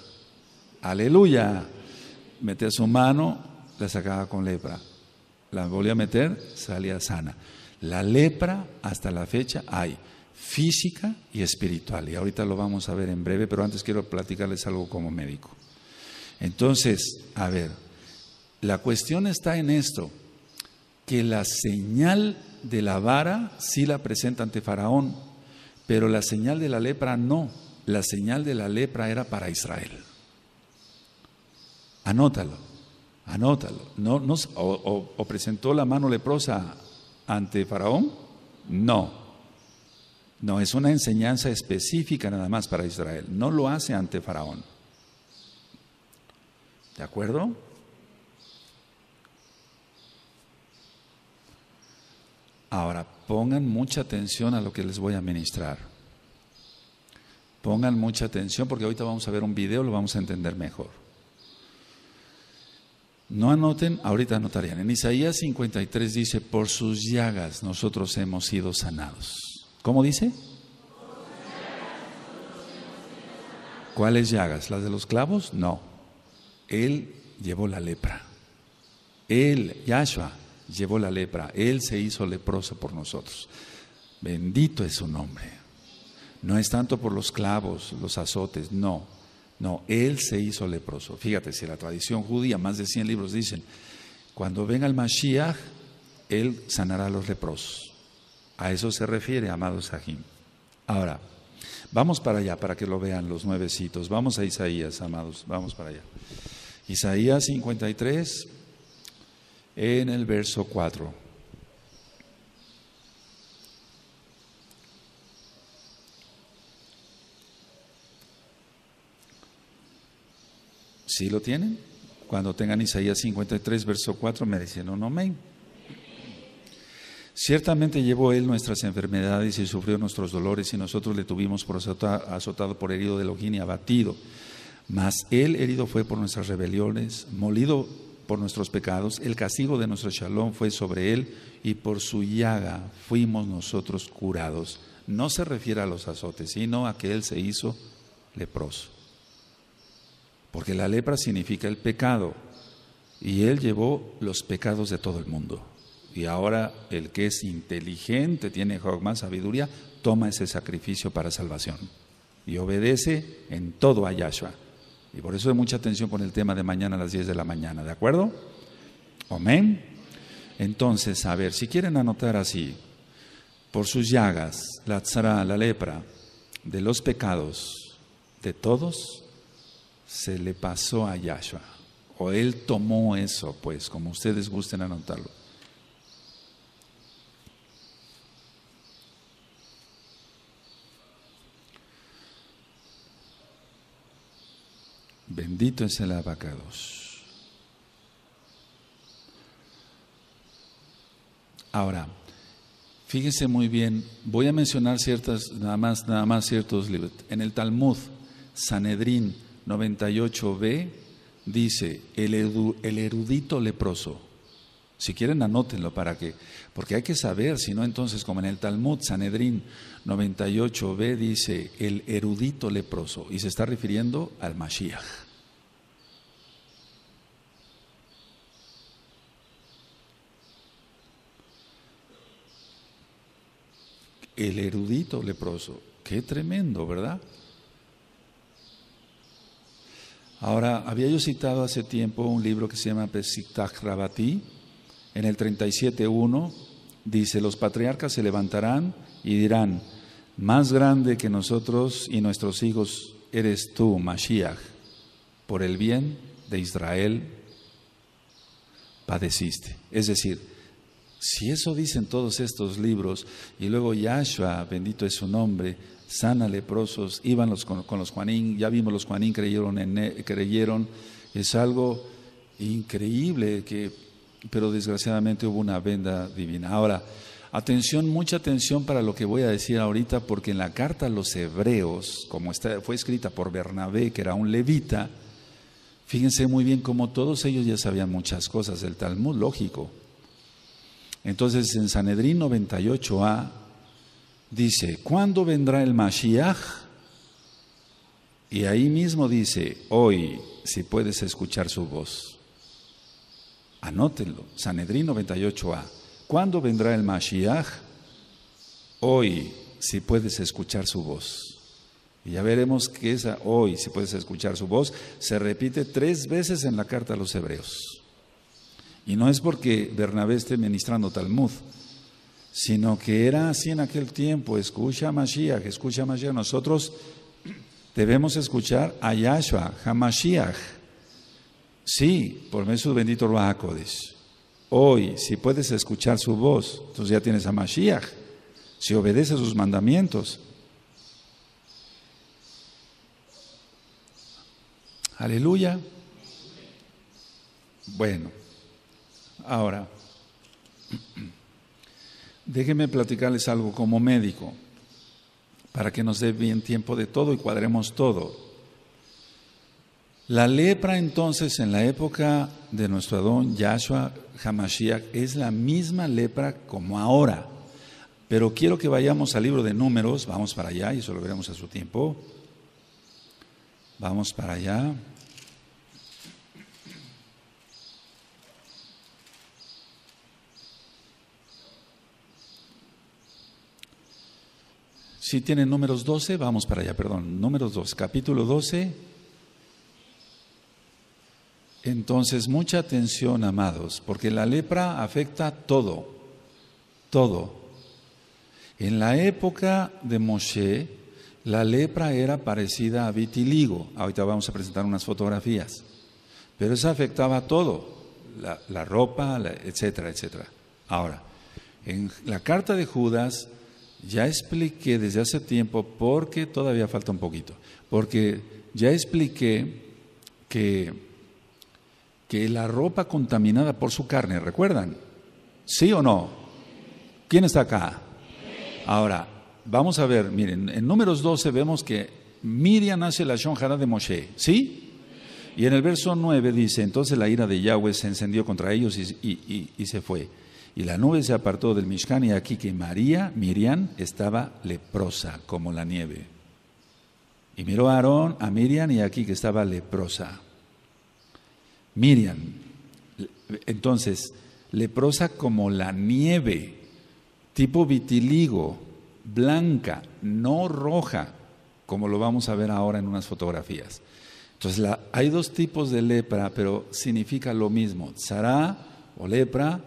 Aleluya. Metía su mano, la sacaba con lepra. La volvía a meter, salía sana. La lepra hasta la fecha hay física y espiritual. Y ahorita lo vamos a ver en breve, pero antes quiero platicarles algo como médico. Entonces, a ver, la cuestión está en esto, que la señal de la vara sí la presenta ante Faraón, pero la señal de la lepra no la señal de la lepra era para Israel. Anótalo, anótalo. No, nos o presentó la mano leprosa ante Faraón? No. No, es una enseñanza específica nada más para Israel. No lo hace ante Faraón. ¿De acuerdo? Ahora, pongan mucha atención a lo que les voy a ministrar. Pongan mucha atención porque ahorita vamos a ver un video, lo vamos a entender mejor. No anoten, ahorita anotarían. En Isaías 53 dice, por sus llagas nosotros hemos sido sanados. ¿Cómo dice? ¿Cuáles llagas? ¿Las de los clavos? No. Él llevó la lepra. Él, Yahshua, llevó la lepra. Él se hizo leproso por nosotros. Bendito es su nombre. No es tanto por los clavos, los azotes, no. No, él se hizo leproso. Fíjate, si la tradición judía, más de 100 libros dicen, cuando venga el Mashiach, él sanará a los leprosos. A eso se refiere, amado Sahim. Ahora, vamos para allá para que lo vean los nuevecitos. Vamos a Isaías, amados, vamos para allá. Isaías 53, en el verso 4. ¿Sí lo tienen? Cuando tengan Isaías 53, verso 4, me dicen no, amén. Ciertamente llevó Él nuestras enfermedades y sufrió nuestros dolores, y nosotros le tuvimos por azotado, por herido de ojín y abatido. Mas Él herido fue por nuestras rebeliones, molido por nuestros pecados, el castigo de nuestro shalom fue sobre Él, y por su llaga fuimos nosotros curados. No se refiere a los azotes, sino a que Él se hizo leproso porque la lepra significa el pecado, y él llevó los pecados de todo el mundo. Y ahora el que es inteligente, tiene más sabiduría, toma ese sacrificio para salvación y obedece en todo a Yahshua. Y por eso de mucha atención con el tema de mañana a las 10 de la mañana, ¿de acuerdo? Amén. Entonces, a ver, si quieren anotar así, por sus llagas, la tzara, la lepra, de los pecados de todos, se le pasó a Yahshua. O él tomó eso, pues, como ustedes gusten anotarlo. Bendito es el abacados. Ahora, fíjense muy bien, voy a mencionar ciertas, nada más, nada más ciertos libros. En el Talmud, Sanedrín, 98b dice, el, erudito leproso. Si quieren, anótenlo para que, porque hay que saber, si no, entonces, como en el Talmud, Sanedrín 98b dice, el erudito leproso, y se está refiriendo al Mashiach. El erudito leproso, qué tremendo, ¿verdad? Ahora, había yo citado hace tiempo un libro que se llama Pesitach Rabati, en el 37.1, dice, los patriarcas se levantarán y dirán, más grande que nosotros y nuestros hijos eres tú, Mashiach, por el bien de Israel padeciste. Es decir, si eso dicen todos estos libros, y luego Yahshua, bendito es su nombre, sana leprosos, iban con, los Juanín, ya vimos los Juanín creyeron, en, creyeron, es algo increíble, que, pero desgraciadamente hubo una venda divina. Ahora, atención, mucha atención para lo que voy a decir ahorita, porque en la carta a los hebreos, como está, fue escrita por Bernabé, que era un levita, fíjense muy bien cómo todos ellos ya sabían muchas cosas del Talmud, lógico. Entonces en Sanedrín 98a dice, ¿cuándo vendrá el Mashiach? Y ahí mismo dice, hoy, si puedes escuchar su voz. Anótenlo, Sanedrín 98a. ¿Cuándo vendrá el Mashiach? Hoy, si puedes escuchar su voz. Y ya veremos que esa hoy, si puedes escuchar su voz, se repite tres veces en la carta a los hebreos. Y no es porque Bernabé esté ministrando Talmud, sino que era así en aquel tiempo. Escucha a Mashiach, escucha a Mashiach. Nosotros debemos escuchar a Yahshua, a Mashiach. Sí, por medio bendito su bendito Ruach Hoy, si puedes escuchar su voz, entonces ya tienes a Mashiach. Si obedeces sus mandamientos. Aleluya. Bueno, ahora. *clears throat* Déjenme platicarles algo como médico, para que nos dé bien tiempo de todo y cuadremos todo. La lepra entonces en la época de nuestro Adón Yahshua Hamashiach es la misma lepra como ahora. Pero quiero que vayamos al libro de números, vamos para allá, y eso lo veremos a su tiempo. Vamos para allá. Si tienen números 12, vamos para allá, perdón. Números 2, capítulo 12. Entonces, mucha atención, amados, porque la lepra afecta todo, todo. En la época de Moshe, la lepra era parecida a vitiligo. Ahorita vamos a presentar unas fotografías. Pero eso afectaba todo, la, ropa, etcétera, etcétera. Ahora, en la carta de Judas ya expliqué desde hace tiempo porque todavía falta un poquito, porque ya expliqué que, la ropa contaminada por su carne, ¿recuerdan? ¿Sí o no? ¿Quién está acá? Ahora, vamos a ver, miren, en números 12 vemos que Miriam hace la shonjara de Moshe, ¿sí? Y en el verso 9 dice, entonces la ira de Yahweh se encendió contra ellos y, y, y se fue. Y la nube se apartó del Mishkan y aquí que María, Miriam, estaba leprosa como la nieve. Y miró a Aarón, a Miriam y aquí que estaba leprosa. Miriam, entonces, leprosa como la nieve, tipo vitiligo, blanca, no roja, como lo vamos a ver ahora en unas fotografías. Entonces, hay dos tipos de lepra, pero significa lo mismo, Sará o lepra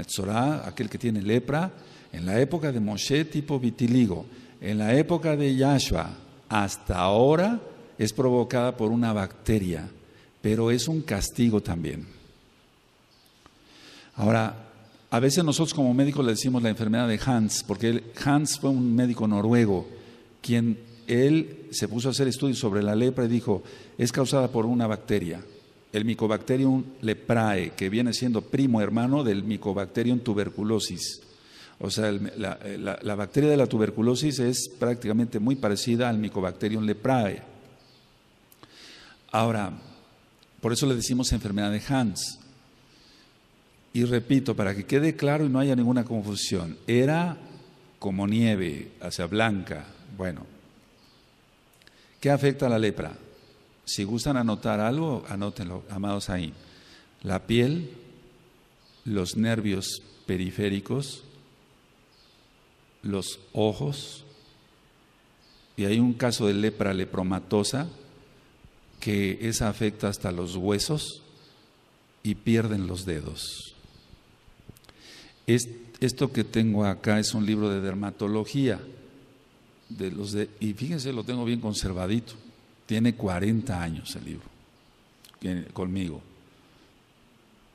Metzorah, aquel que tiene lepra, en la época de Moshe tipo vitiligo, en la época de Yahshua, hasta ahora es provocada por una bacteria, pero es un castigo también. Ahora, a veces nosotros como médicos le decimos la enfermedad de Hans, porque Hans fue un médico noruego, quien él se puso a hacer estudios sobre la lepra y dijo, es causada por una bacteria el Mycobacterium leprae, que viene siendo primo hermano del Mycobacterium tuberculosis. O sea, la, bacteria de la tuberculosis es prácticamente muy parecida al Mycobacterium leprae. Ahora, por eso le decimos enfermedad de Hans. Y repito, para que quede claro y no haya ninguna confusión, era como nieve, hacia blanca. Bueno, ¿qué afecta a la lepra? Si gustan anotar algo, anótenlo, amados ahí. La piel, los nervios periféricos, los ojos, y hay un caso de lepra lepromatosa que esa afecta hasta los huesos y pierden los dedos. esto que tengo acá es un libro de dermatología de los y fíjense, lo tengo bien conservadito. Tiene 40 años el libro conmigo.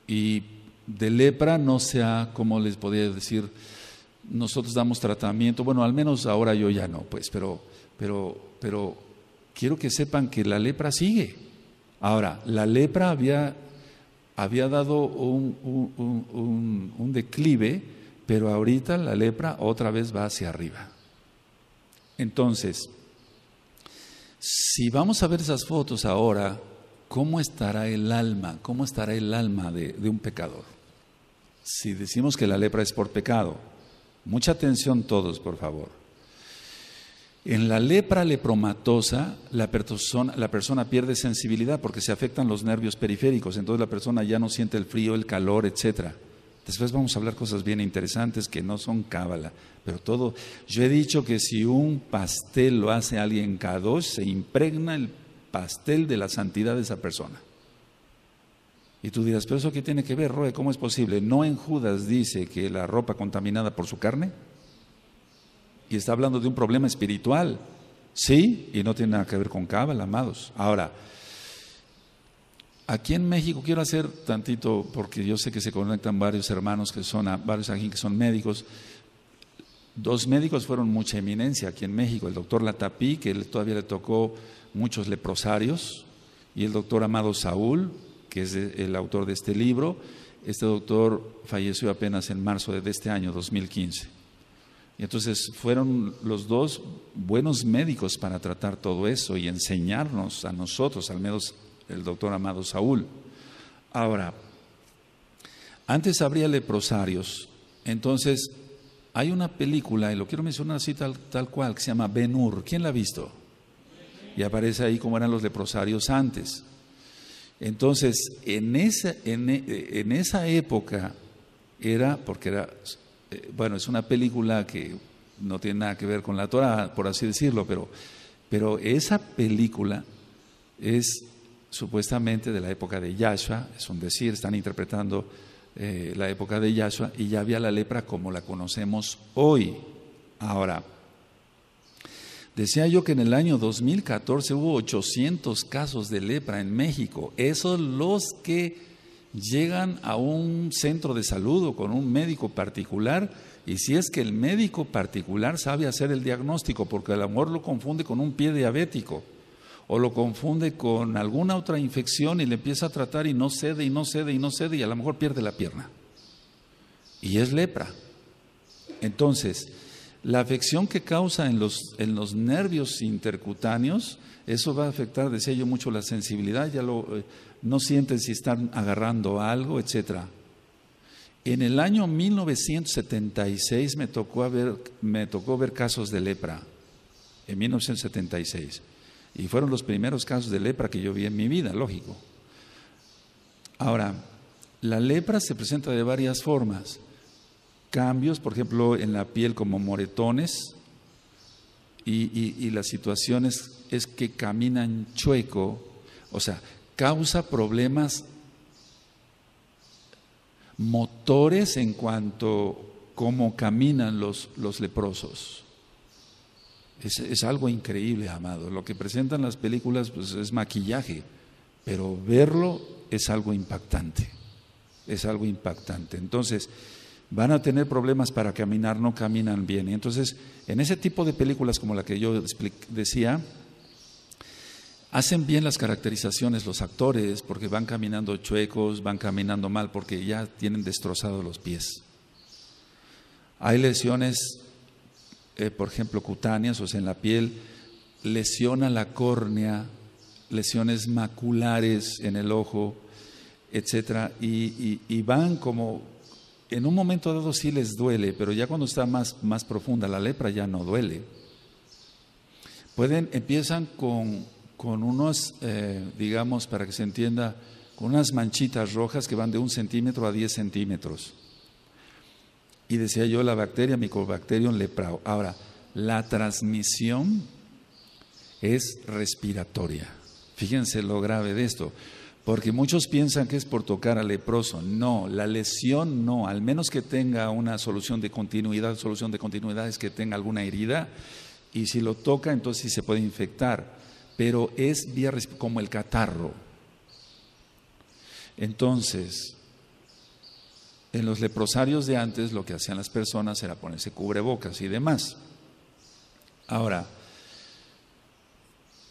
Y de lepra no sea, como les podría decir, nosotros damos tratamiento, bueno, al menos ahora yo ya no, pues, pero, pero, pero quiero que sepan que la lepra sigue. Ahora, la lepra había, había dado un declive, pero ahorita la lepra otra vez va hacia arriba. Entonces, si vamos a ver esas fotos ahora, ¿cómo estará el alma? ¿Cómo estará el alma de, un pecador? Si decimos que la lepra es por pecado, mucha atención todos, por favor. En la lepra lepromatosa, la persona, la persona, pierde sensibilidad porque se afectan los nervios periféricos, entonces la persona ya no siente el frío, el calor, etcétera. Después vamos a hablar cosas bien interesantes que no son cábala, pero todo. Yo he dicho que si un pastel lo hace alguien dos se impregna el pastel de la santidad de esa persona. Y tú dirás, pero eso qué tiene que ver, Roe, ¿cómo es posible? ¿No en Judas dice que la ropa contaminada por su carne? Y está hablando de un problema espiritual. Sí, y no tiene nada que ver con cábala, amados. Ahora, Aquí en México quiero hacer tantito, porque yo sé que se conectan varios hermanos que son, varios aquí que son médicos. Dos médicos fueron mucha eminencia aquí en México, el doctor Latapí, que todavía le tocó muchos leprosarios, y el doctor Amado Saúl, que es el autor de este libro. Este doctor falleció apenas en marzo de este año, 2015. Y entonces fueron los dos buenos médicos para tratar todo eso y enseñarnos a nosotros, al menos el doctor Amado Saúl. Ahora, antes habría leprosarios, entonces hay una película, y lo quiero mencionar así tal, cual, que se llama Benur. ¿Quién la ha visto? Y aparece ahí como eran los leprosarios antes. Entonces, en esa, en, en esa época era, porque era, eh, bueno, es una película que no tiene nada que ver con la Torah, por así decirlo, pero, pero esa película es supuestamente de la época de Yahshua, es un decir, están interpretando eh, la época de Yahshua y ya había la lepra como la conocemos hoy. Ahora, decía yo que en el año 2014 hubo 800 casos de lepra en México, esos los que llegan a un centro de salud o con un médico particular y si es que el médico particular sabe hacer el diagnóstico, porque el amor lo confunde con un pie diabético o lo confunde con alguna otra infección y le empieza a tratar y no cede y no cede y no cede y a lo mejor pierde la pierna. Y es lepra. Entonces, la afección que causa en los, nervios intercutáneos, eso va a afectar, decía yo, mucho la sensibilidad, ya lo, eh, no sienten si están agarrando algo, etcétera. En el año 1976 me tocó, me tocó ver casos de lepra, en 1976. Y fueron los primeros casos de lepra que yo vi en mi vida, lógico. Ahora, la lepra se presenta de varias formas. Cambios, por ejemplo, en la piel como moretones y, las situaciones es que caminan chueco, o sea, causa problemas motores en cuanto cómo caminan los leprosos. Es, algo increíble, amado. Lo que presentan las películas pues, es maquillaje, pero verlo es algo impactante. Es algo impactante. Entonces, van a tener problemas para caminar, no caminan bien. entonces, en ese tipo de películas como la que yo decía, hacen bien las caracterizaciones los actores porque van caminando chuecos, van caminando mal porque ya tienen destrozados los pies. Hay lesiones eh, por ejemplo, cutáneas, o sea, en la piel, lesiona la córnea, lesiones maculares en el ojo, etcétera, y, van como, en un momento dado sí les duele, pero ya cuando está más, más profunda la lepra ya no duele. Pueden, empiezan con, unos, eh, digamos, para que se entienda, con unas manchitas rojas que van de un centímetro a diez centímetros y decía yo, la bacteria Mycobacterium leprao. Ahora, la transmisión es respiratoria. Fíjense lo grave de esto, porque muchos piensan que es por tocar al leproso. No, la lesión no, al menos que tenga una solución de continuidad. Solución de continuidad es que tenga alguna herida y si lo toca, entonces sí se puede infectar, pero es vía como el catarro. Entonces, en los leprosarios de antes lo que hacían las personas era ponerse cubrebocas y demás. Ahora,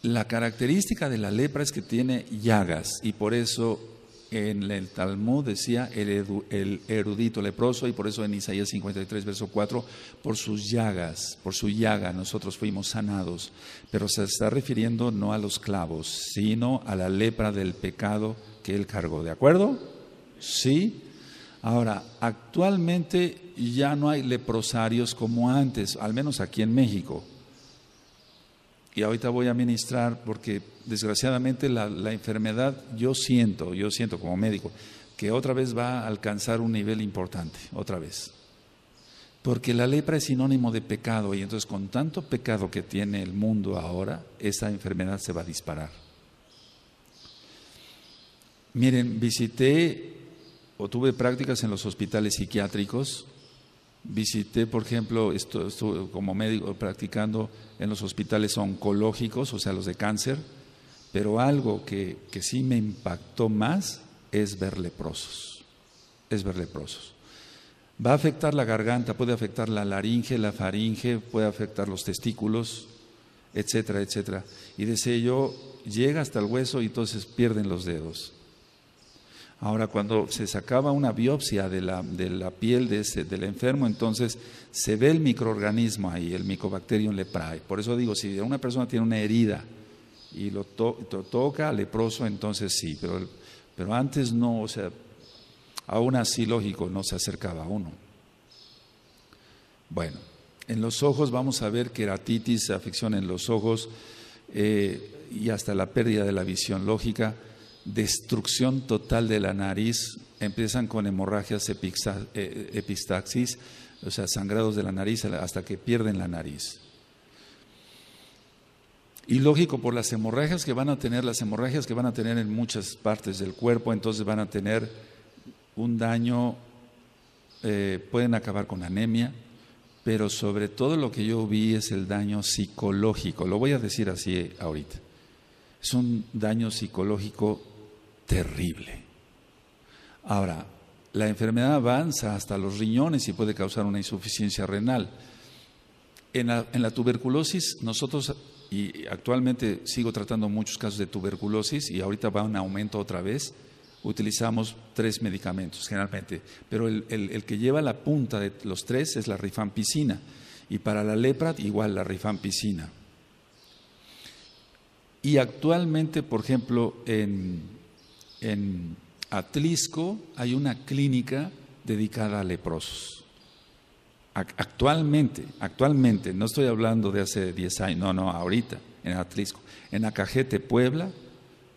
la característica de la lepra es que tiene llagas y por eso en el Talmud decía el, erudito leproso y por eso en Isaías 53, verso 4, por sus llagas, por su llaga nosotros fuimos sanados, pero se está refiriendo no a los clavos, sino a la lepra del pecado que él cargó, ¿de acuerdo? Sí, Ahora, actualmente ya no hay leprosarios como antes, al menos aquí en México. Y ahorita voy a ministrar porque desgraciadamente la, enfermedad yo siento, yo siento como médico, que otra vez va a alcanzar un nivel importante, otra vez. Porque la lepra es sinónimo de pecado y entonces con tanto pecado que tiene el mundo ahora, esa enfermedad se va a disparar. Miren, visité o tuve prácticas en los hospitales psiquiátricos. Visité, por ejemplo, estuve como médico practicando en los hospitales oncológicos, o sea, los de cáncer, pero algo que, que sí me impactó más es ver leprosos, es ver leprosos. Va a afectar la garganta, puede afectar la laringe, la faringe, puede afectar los testículos, etcétera, etcétera. Y desde ello llega hasta el hueso y entonces pierden los dedos Ahora, cuando se sacaba una biopsia de la, piel del enfermo, entonces se ve el microorganismo ahí, el Mycobacterium leprae. Por eso digo, si una persona tiene una herida y lo, toca leproso, entonces sí, pero, antes no, o sea, aún así, lógico, no se acercaba a uno. Bueno, en los ojos vamos a ver queratitis, afección en los ojos eh, y hasta la pérdida de la visión lógica destrucción total de la nariz, empiezan con hemorragias eh, eh, epistaxis, o sea, sangrados de la nariz hasta que pierden la nariz. Y lógico, por las hemorragias que van a tener, las hemorragias que van a tener en muchas partes del cuerpo, entonces van a tener un daño, eh, pueden acabar con anemia, pero sobre todo lo que yo vi es el daño psicológico, lo voy a decir así ahorita, es un daño psicológico terrible. Ahora, la enfermedad avanza hasta los riñones y puede causar una insuficiencia renal. En la, tuberculosis, nosotros, y actualmente sigo tratando muchos casos de tuberculosis y ahorita va un aumento otra vez, utilizamos tres medicamentos generalmente, pero el, el que lleva la punta de los tres es la rifampicina y para la lepra igual la rifampicina. Y actualmente, por ejemplo, en en Atlisco hay una clínica dedicada a leprosos. Actualmente, actualmente, no estoy hablando de hace 10 años, no, no, ahorita, en Atlisco. En Acajete, Puebla,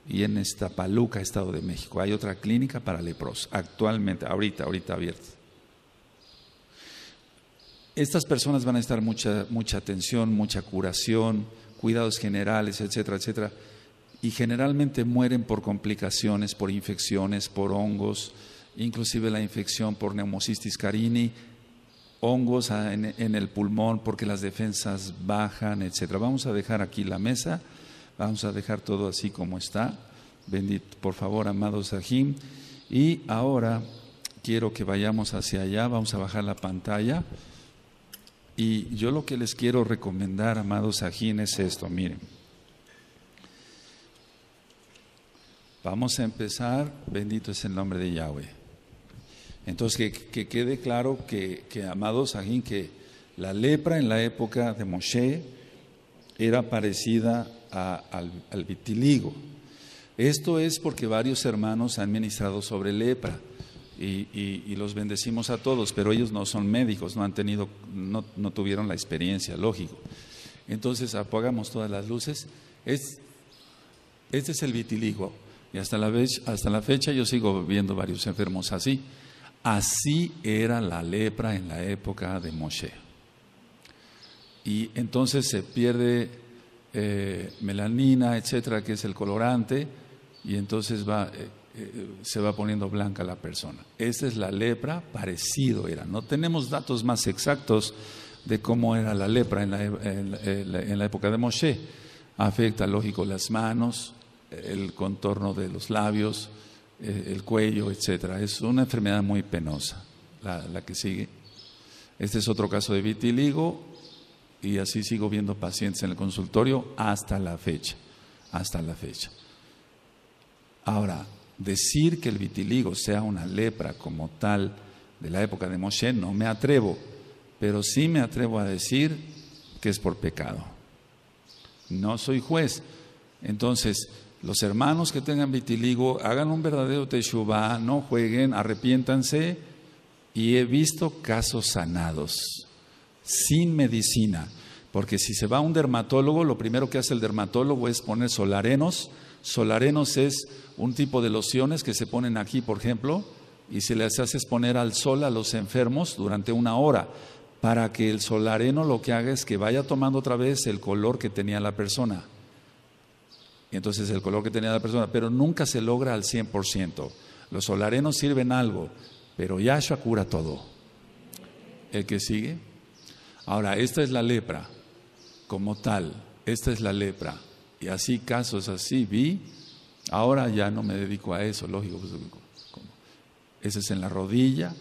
y en Estapaluca, Estado de México. Hay otra clínica para leprosos, actualmente, ahorita, ahorita abierta. Estas personas van a estar mucha, mucha atención, mucha curación, cuidados generales, etcétera, etcétera y generalmente mueren por complicaciones, por infecciones, por hongos, inclusive la infección por neumocistis carini, hongos en, el pulmón porque las defensas bajan, etcétera. Vamos a dejar aquí la mesa, vamos a dejar todo así como está. Bendito, por favor, amados Sajim. Y ahora quiero que vayamos hacia allá, vamos a bajar la pantalla. Y yo lo que les quiero recomendar, amados Sajim, es esto, miren. Vamos a empezar, bendito es el nombre de Yahweh. Entonces, que, quede claro que, amados que la lepra en la época de Moshe era parecida al, vitiligo. Esto es porque varios hermanos han ministrado sobre lepra. Y, los bendecimos a todos, pero ellos no son médicos, no han tenido, no, tuvieron la experiencia, lógico. Entonces apagamos todas las luces. este es el vitiligo. Y hasta la, fecha, hasta la fecha yo sigo viendo varios enfermos así. Así era la lepra en la época de Moshe. Y entonces se pierde eh, melanina, etcétera, que es el colorante, y entonces va, eh, eh, se va poniendo blanca la persona. esa es la lepra, parecido era. No tenemos datos más exactos de cómo era la lepra en la, en la época de Moshe. Afecta, lógico, las manos, el contorno de los labios, eh, el cuello, etcétera. Es una enfermedad muy penosa la, que sigue. Este es otro caso de vitiligo y así sigo viendo pacientes en el consultorio hasta la fecha, hasta la fecha. Ahora, decir que el vitiligo sea una lepra como tal de la época de Moshe no me atrevo, pero sí me atrevo a decir que es por pecado. No soy juez. Entonces, los hermanos que tengan vitiligo, hagan un verdadero teshuva, no jueguen, arrepiéntanse. Y he visto casos sanados, sin medicina. Porque si se va a un dermatólogo, lo primero que hace el dermatólogo es poner solarenos. Solarenos es un tipo de lociones que se ponen aquí, por ejemplo, y se les hace exponer al sol a los enfermos durante una hora, para que el solareno lo que haga es que vaya tomando otra vez el color que tenía la persona entonces el color que tenía la persona, pero nunca se logra al 100%. Los solarenos sirven algo, pero Yahshua cura todo. El que sigue. Ahora, esta es la lepra, como tal, esta es la lepra. Y así casos así vi, ahora ya no me dedico a eso, lógico. Pues, Ese es en la rodilla,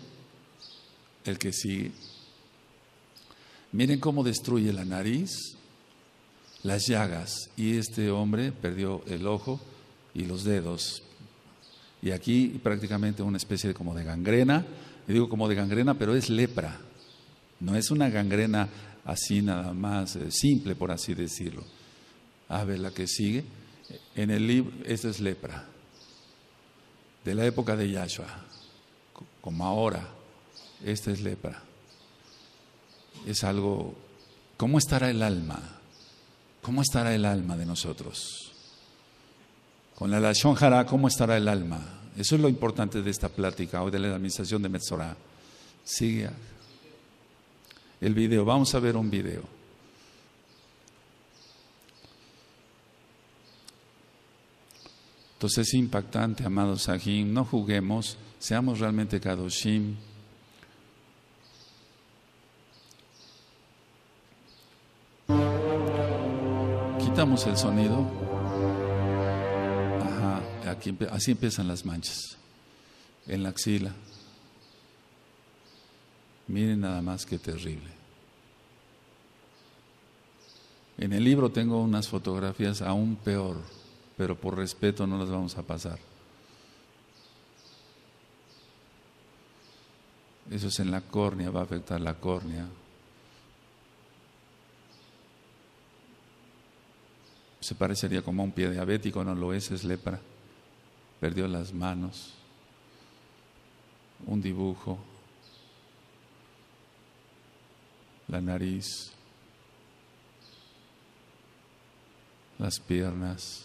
el que sigue. Miren cómo destruye la nariz, las llagas y este hombre perdió el ojo y los dedos. Y aquí prácticamente una especie de, como de gangrena, le digo como de gangrena, pero es lepra. No es una gangrena así nada más eh, simple, por así decirlo. A ver, la que sigue. En el libro, esta es lepra, de la época de Yahshua, como ahora. Esta es lepra. Es algo, ¿cómo estará el alma? ¿cómo estará el alma de nosotros? Con la Lashon Hará, ¿cómo estará el alma? Eso es lo importante de esta plática hoy de la administración de Metzorah. Sigue el video. Vamos a ver un video. Entonces es impactante, amados Sahim. No juguemos, seamos realmente Kadoshim. el sonido. Ajá, aquí, así empiezan las manchas. En la axila. Miren nada más que terrible. En el libro tengo unas fotografías aún peor, pero por respeto no las vamos a pasar. Eso es en la córnea, va a afectar la córnea. se parecería como un pie diabético, no lo es, es lepra. Perdió las manos, un dibujo, la nariz, las piernas.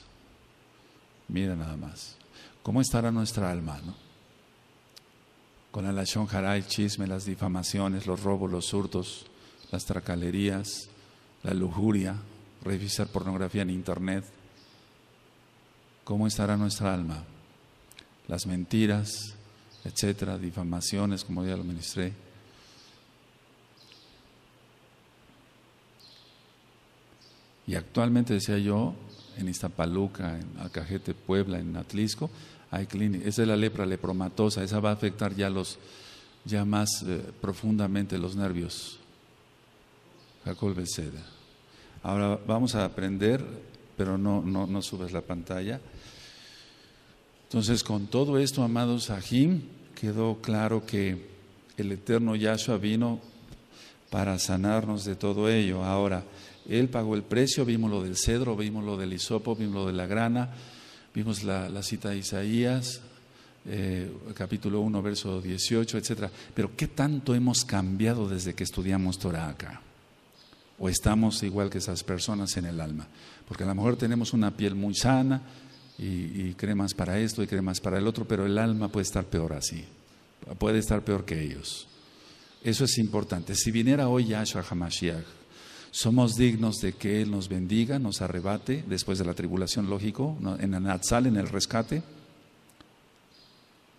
Mira nada más. ¿Cómo estará nuestra alma? Con la lachón el chisme, las difamaciones, los robos, los hurtos, las tracalerías, la lujuria, revisar pornografía en Internet, ¿cómo estará nuestra alma? Las mentiras, etcétera, difamaciones, como ya lo ministré. Y actualmente, decía yo, en Iztapaluca, en Alcajete, Puebla, en Atlisco, hay Esa es la lepra lepromatosa, esa va a afectar ya los ya más eh, profundamente los nervios. Jacob Beceda. Ahora vamos a aprender, pero no, subes la pantalla. Entonces, con todo esto, amados Ajim, quedó claro que el eterno Yahshua vino para sanarnos de todo ello. Ahora, Él pagó el precio, vimos lo del cedro, vimos lo del hisopo, vimos lo de la grana, vimos la, cita de Isaías, eh, capítulo 1, verso 18, etc. Pero ¿qué tanto hemos cambiado desde que estudiamos Torah acá? o estamos igual que esas personas en el alma. Porque a lo mejor tenemos una piel muy sana y, cremas para esto y cremas para el otro, pero el alma puede estar peor así, puede estar peor que ellos. Eso es importante. Si viniera hoy Yahshua HaMashiach, somos dignos de que Él nos bendiga, nos arrebate después de la tribulación, lógico, en Anatzal, en el rescate.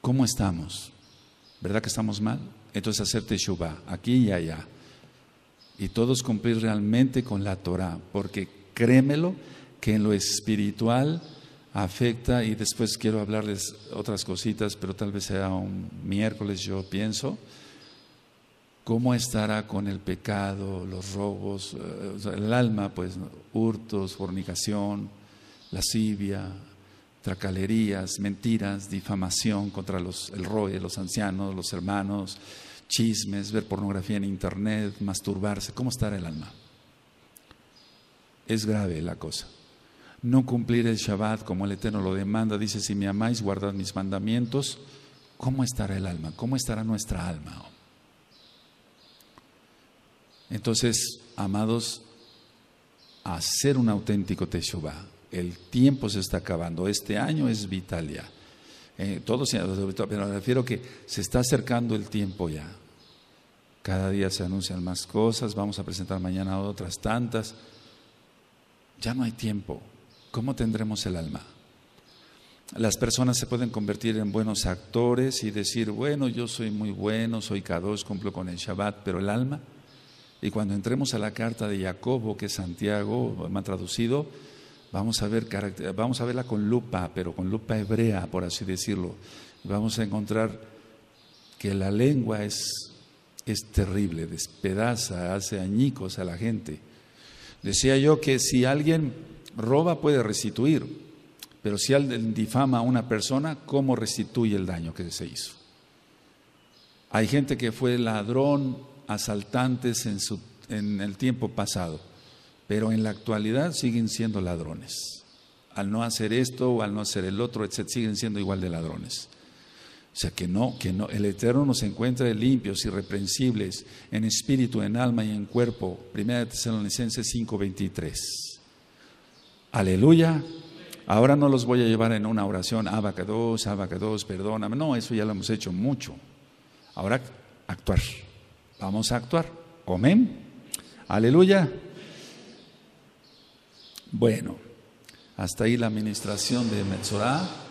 ¿Cómo estamos? ¿Verdad que estamos mal? Entonces hacerte Teshuvah, aquí y allá y todos cumplir realmente con la Torah, porque créemelo que en lo espiritual afecta y después quiero hablarles otras cositas, pero tal vez sea un miércoles yo pienso, ¿cómo estará con el pecado, los robos, eh, el alma, pues hurtos, fornicación, lascivia, tracalerías, mentiras, difamación contra los, el roe, los ancianos, los hermanos, chismes, ver pornografía en internet, masturbarse, ¿cómo estará el alma? Es grave la cosa. No cumplir el Shabbat como el Eterno lo demanda, dice, si me amáis, guardad mis mandamientos, ¿cómo estará el alma? ¿Cómo estará nuestra alma? Oh? Entonces, amados, hacer un auténtico Teshuvah. El tiempo se está acabando. Este año es Vitalia. ya. Eh, todos, me refiero que se está acercando el tiempo ya. Cada día se anuncian más cosas, vamos a presentar mañana otras tantas. Ya no hay tiempo. ¿Cómo tendremos el alma? Las personas se pueden convertir en buenos actores y decir, bueno, yo soy muy bueno, soy Kados, cumplo con el Shabbat, pero el alma. Y cuando entremos a la carta de Jacobo, que Santiago, me ha traducido, vamos a, ver, vamos a verla con lupa, pero con lupa hebrea, por así decirlo. Vamos a encontrar que la lengua es es terrible, despedaza, hace añicos a la gente. Decía yo que si alguien roba puede restituir, pero si alguien difama a una persona, ¿cómo restituye el daño que se hizo? Hay gente que fue ladrón, asaltantes en, el tiempo pasado, pero en la actualidad siguen siendo ladrones. Al no hacer esto o al no hacer el otro, etc., siguen siendo igual de ladrones. O sea, que no, que no, el Eterno nos encuentra limpios, irreprensibles, en espíritu, en alma y en cuerpo. Primera de Tesalonicenses 5:23. Aleluya. Ahora no los voy a llevar en una oración, que dos, perdóname. No, eso ya lo hemos hecho mucho. Ahora actuar. Vamos a actuar. Amén. Aleluya. Bueno, hasta ahí la administración de Metzorah.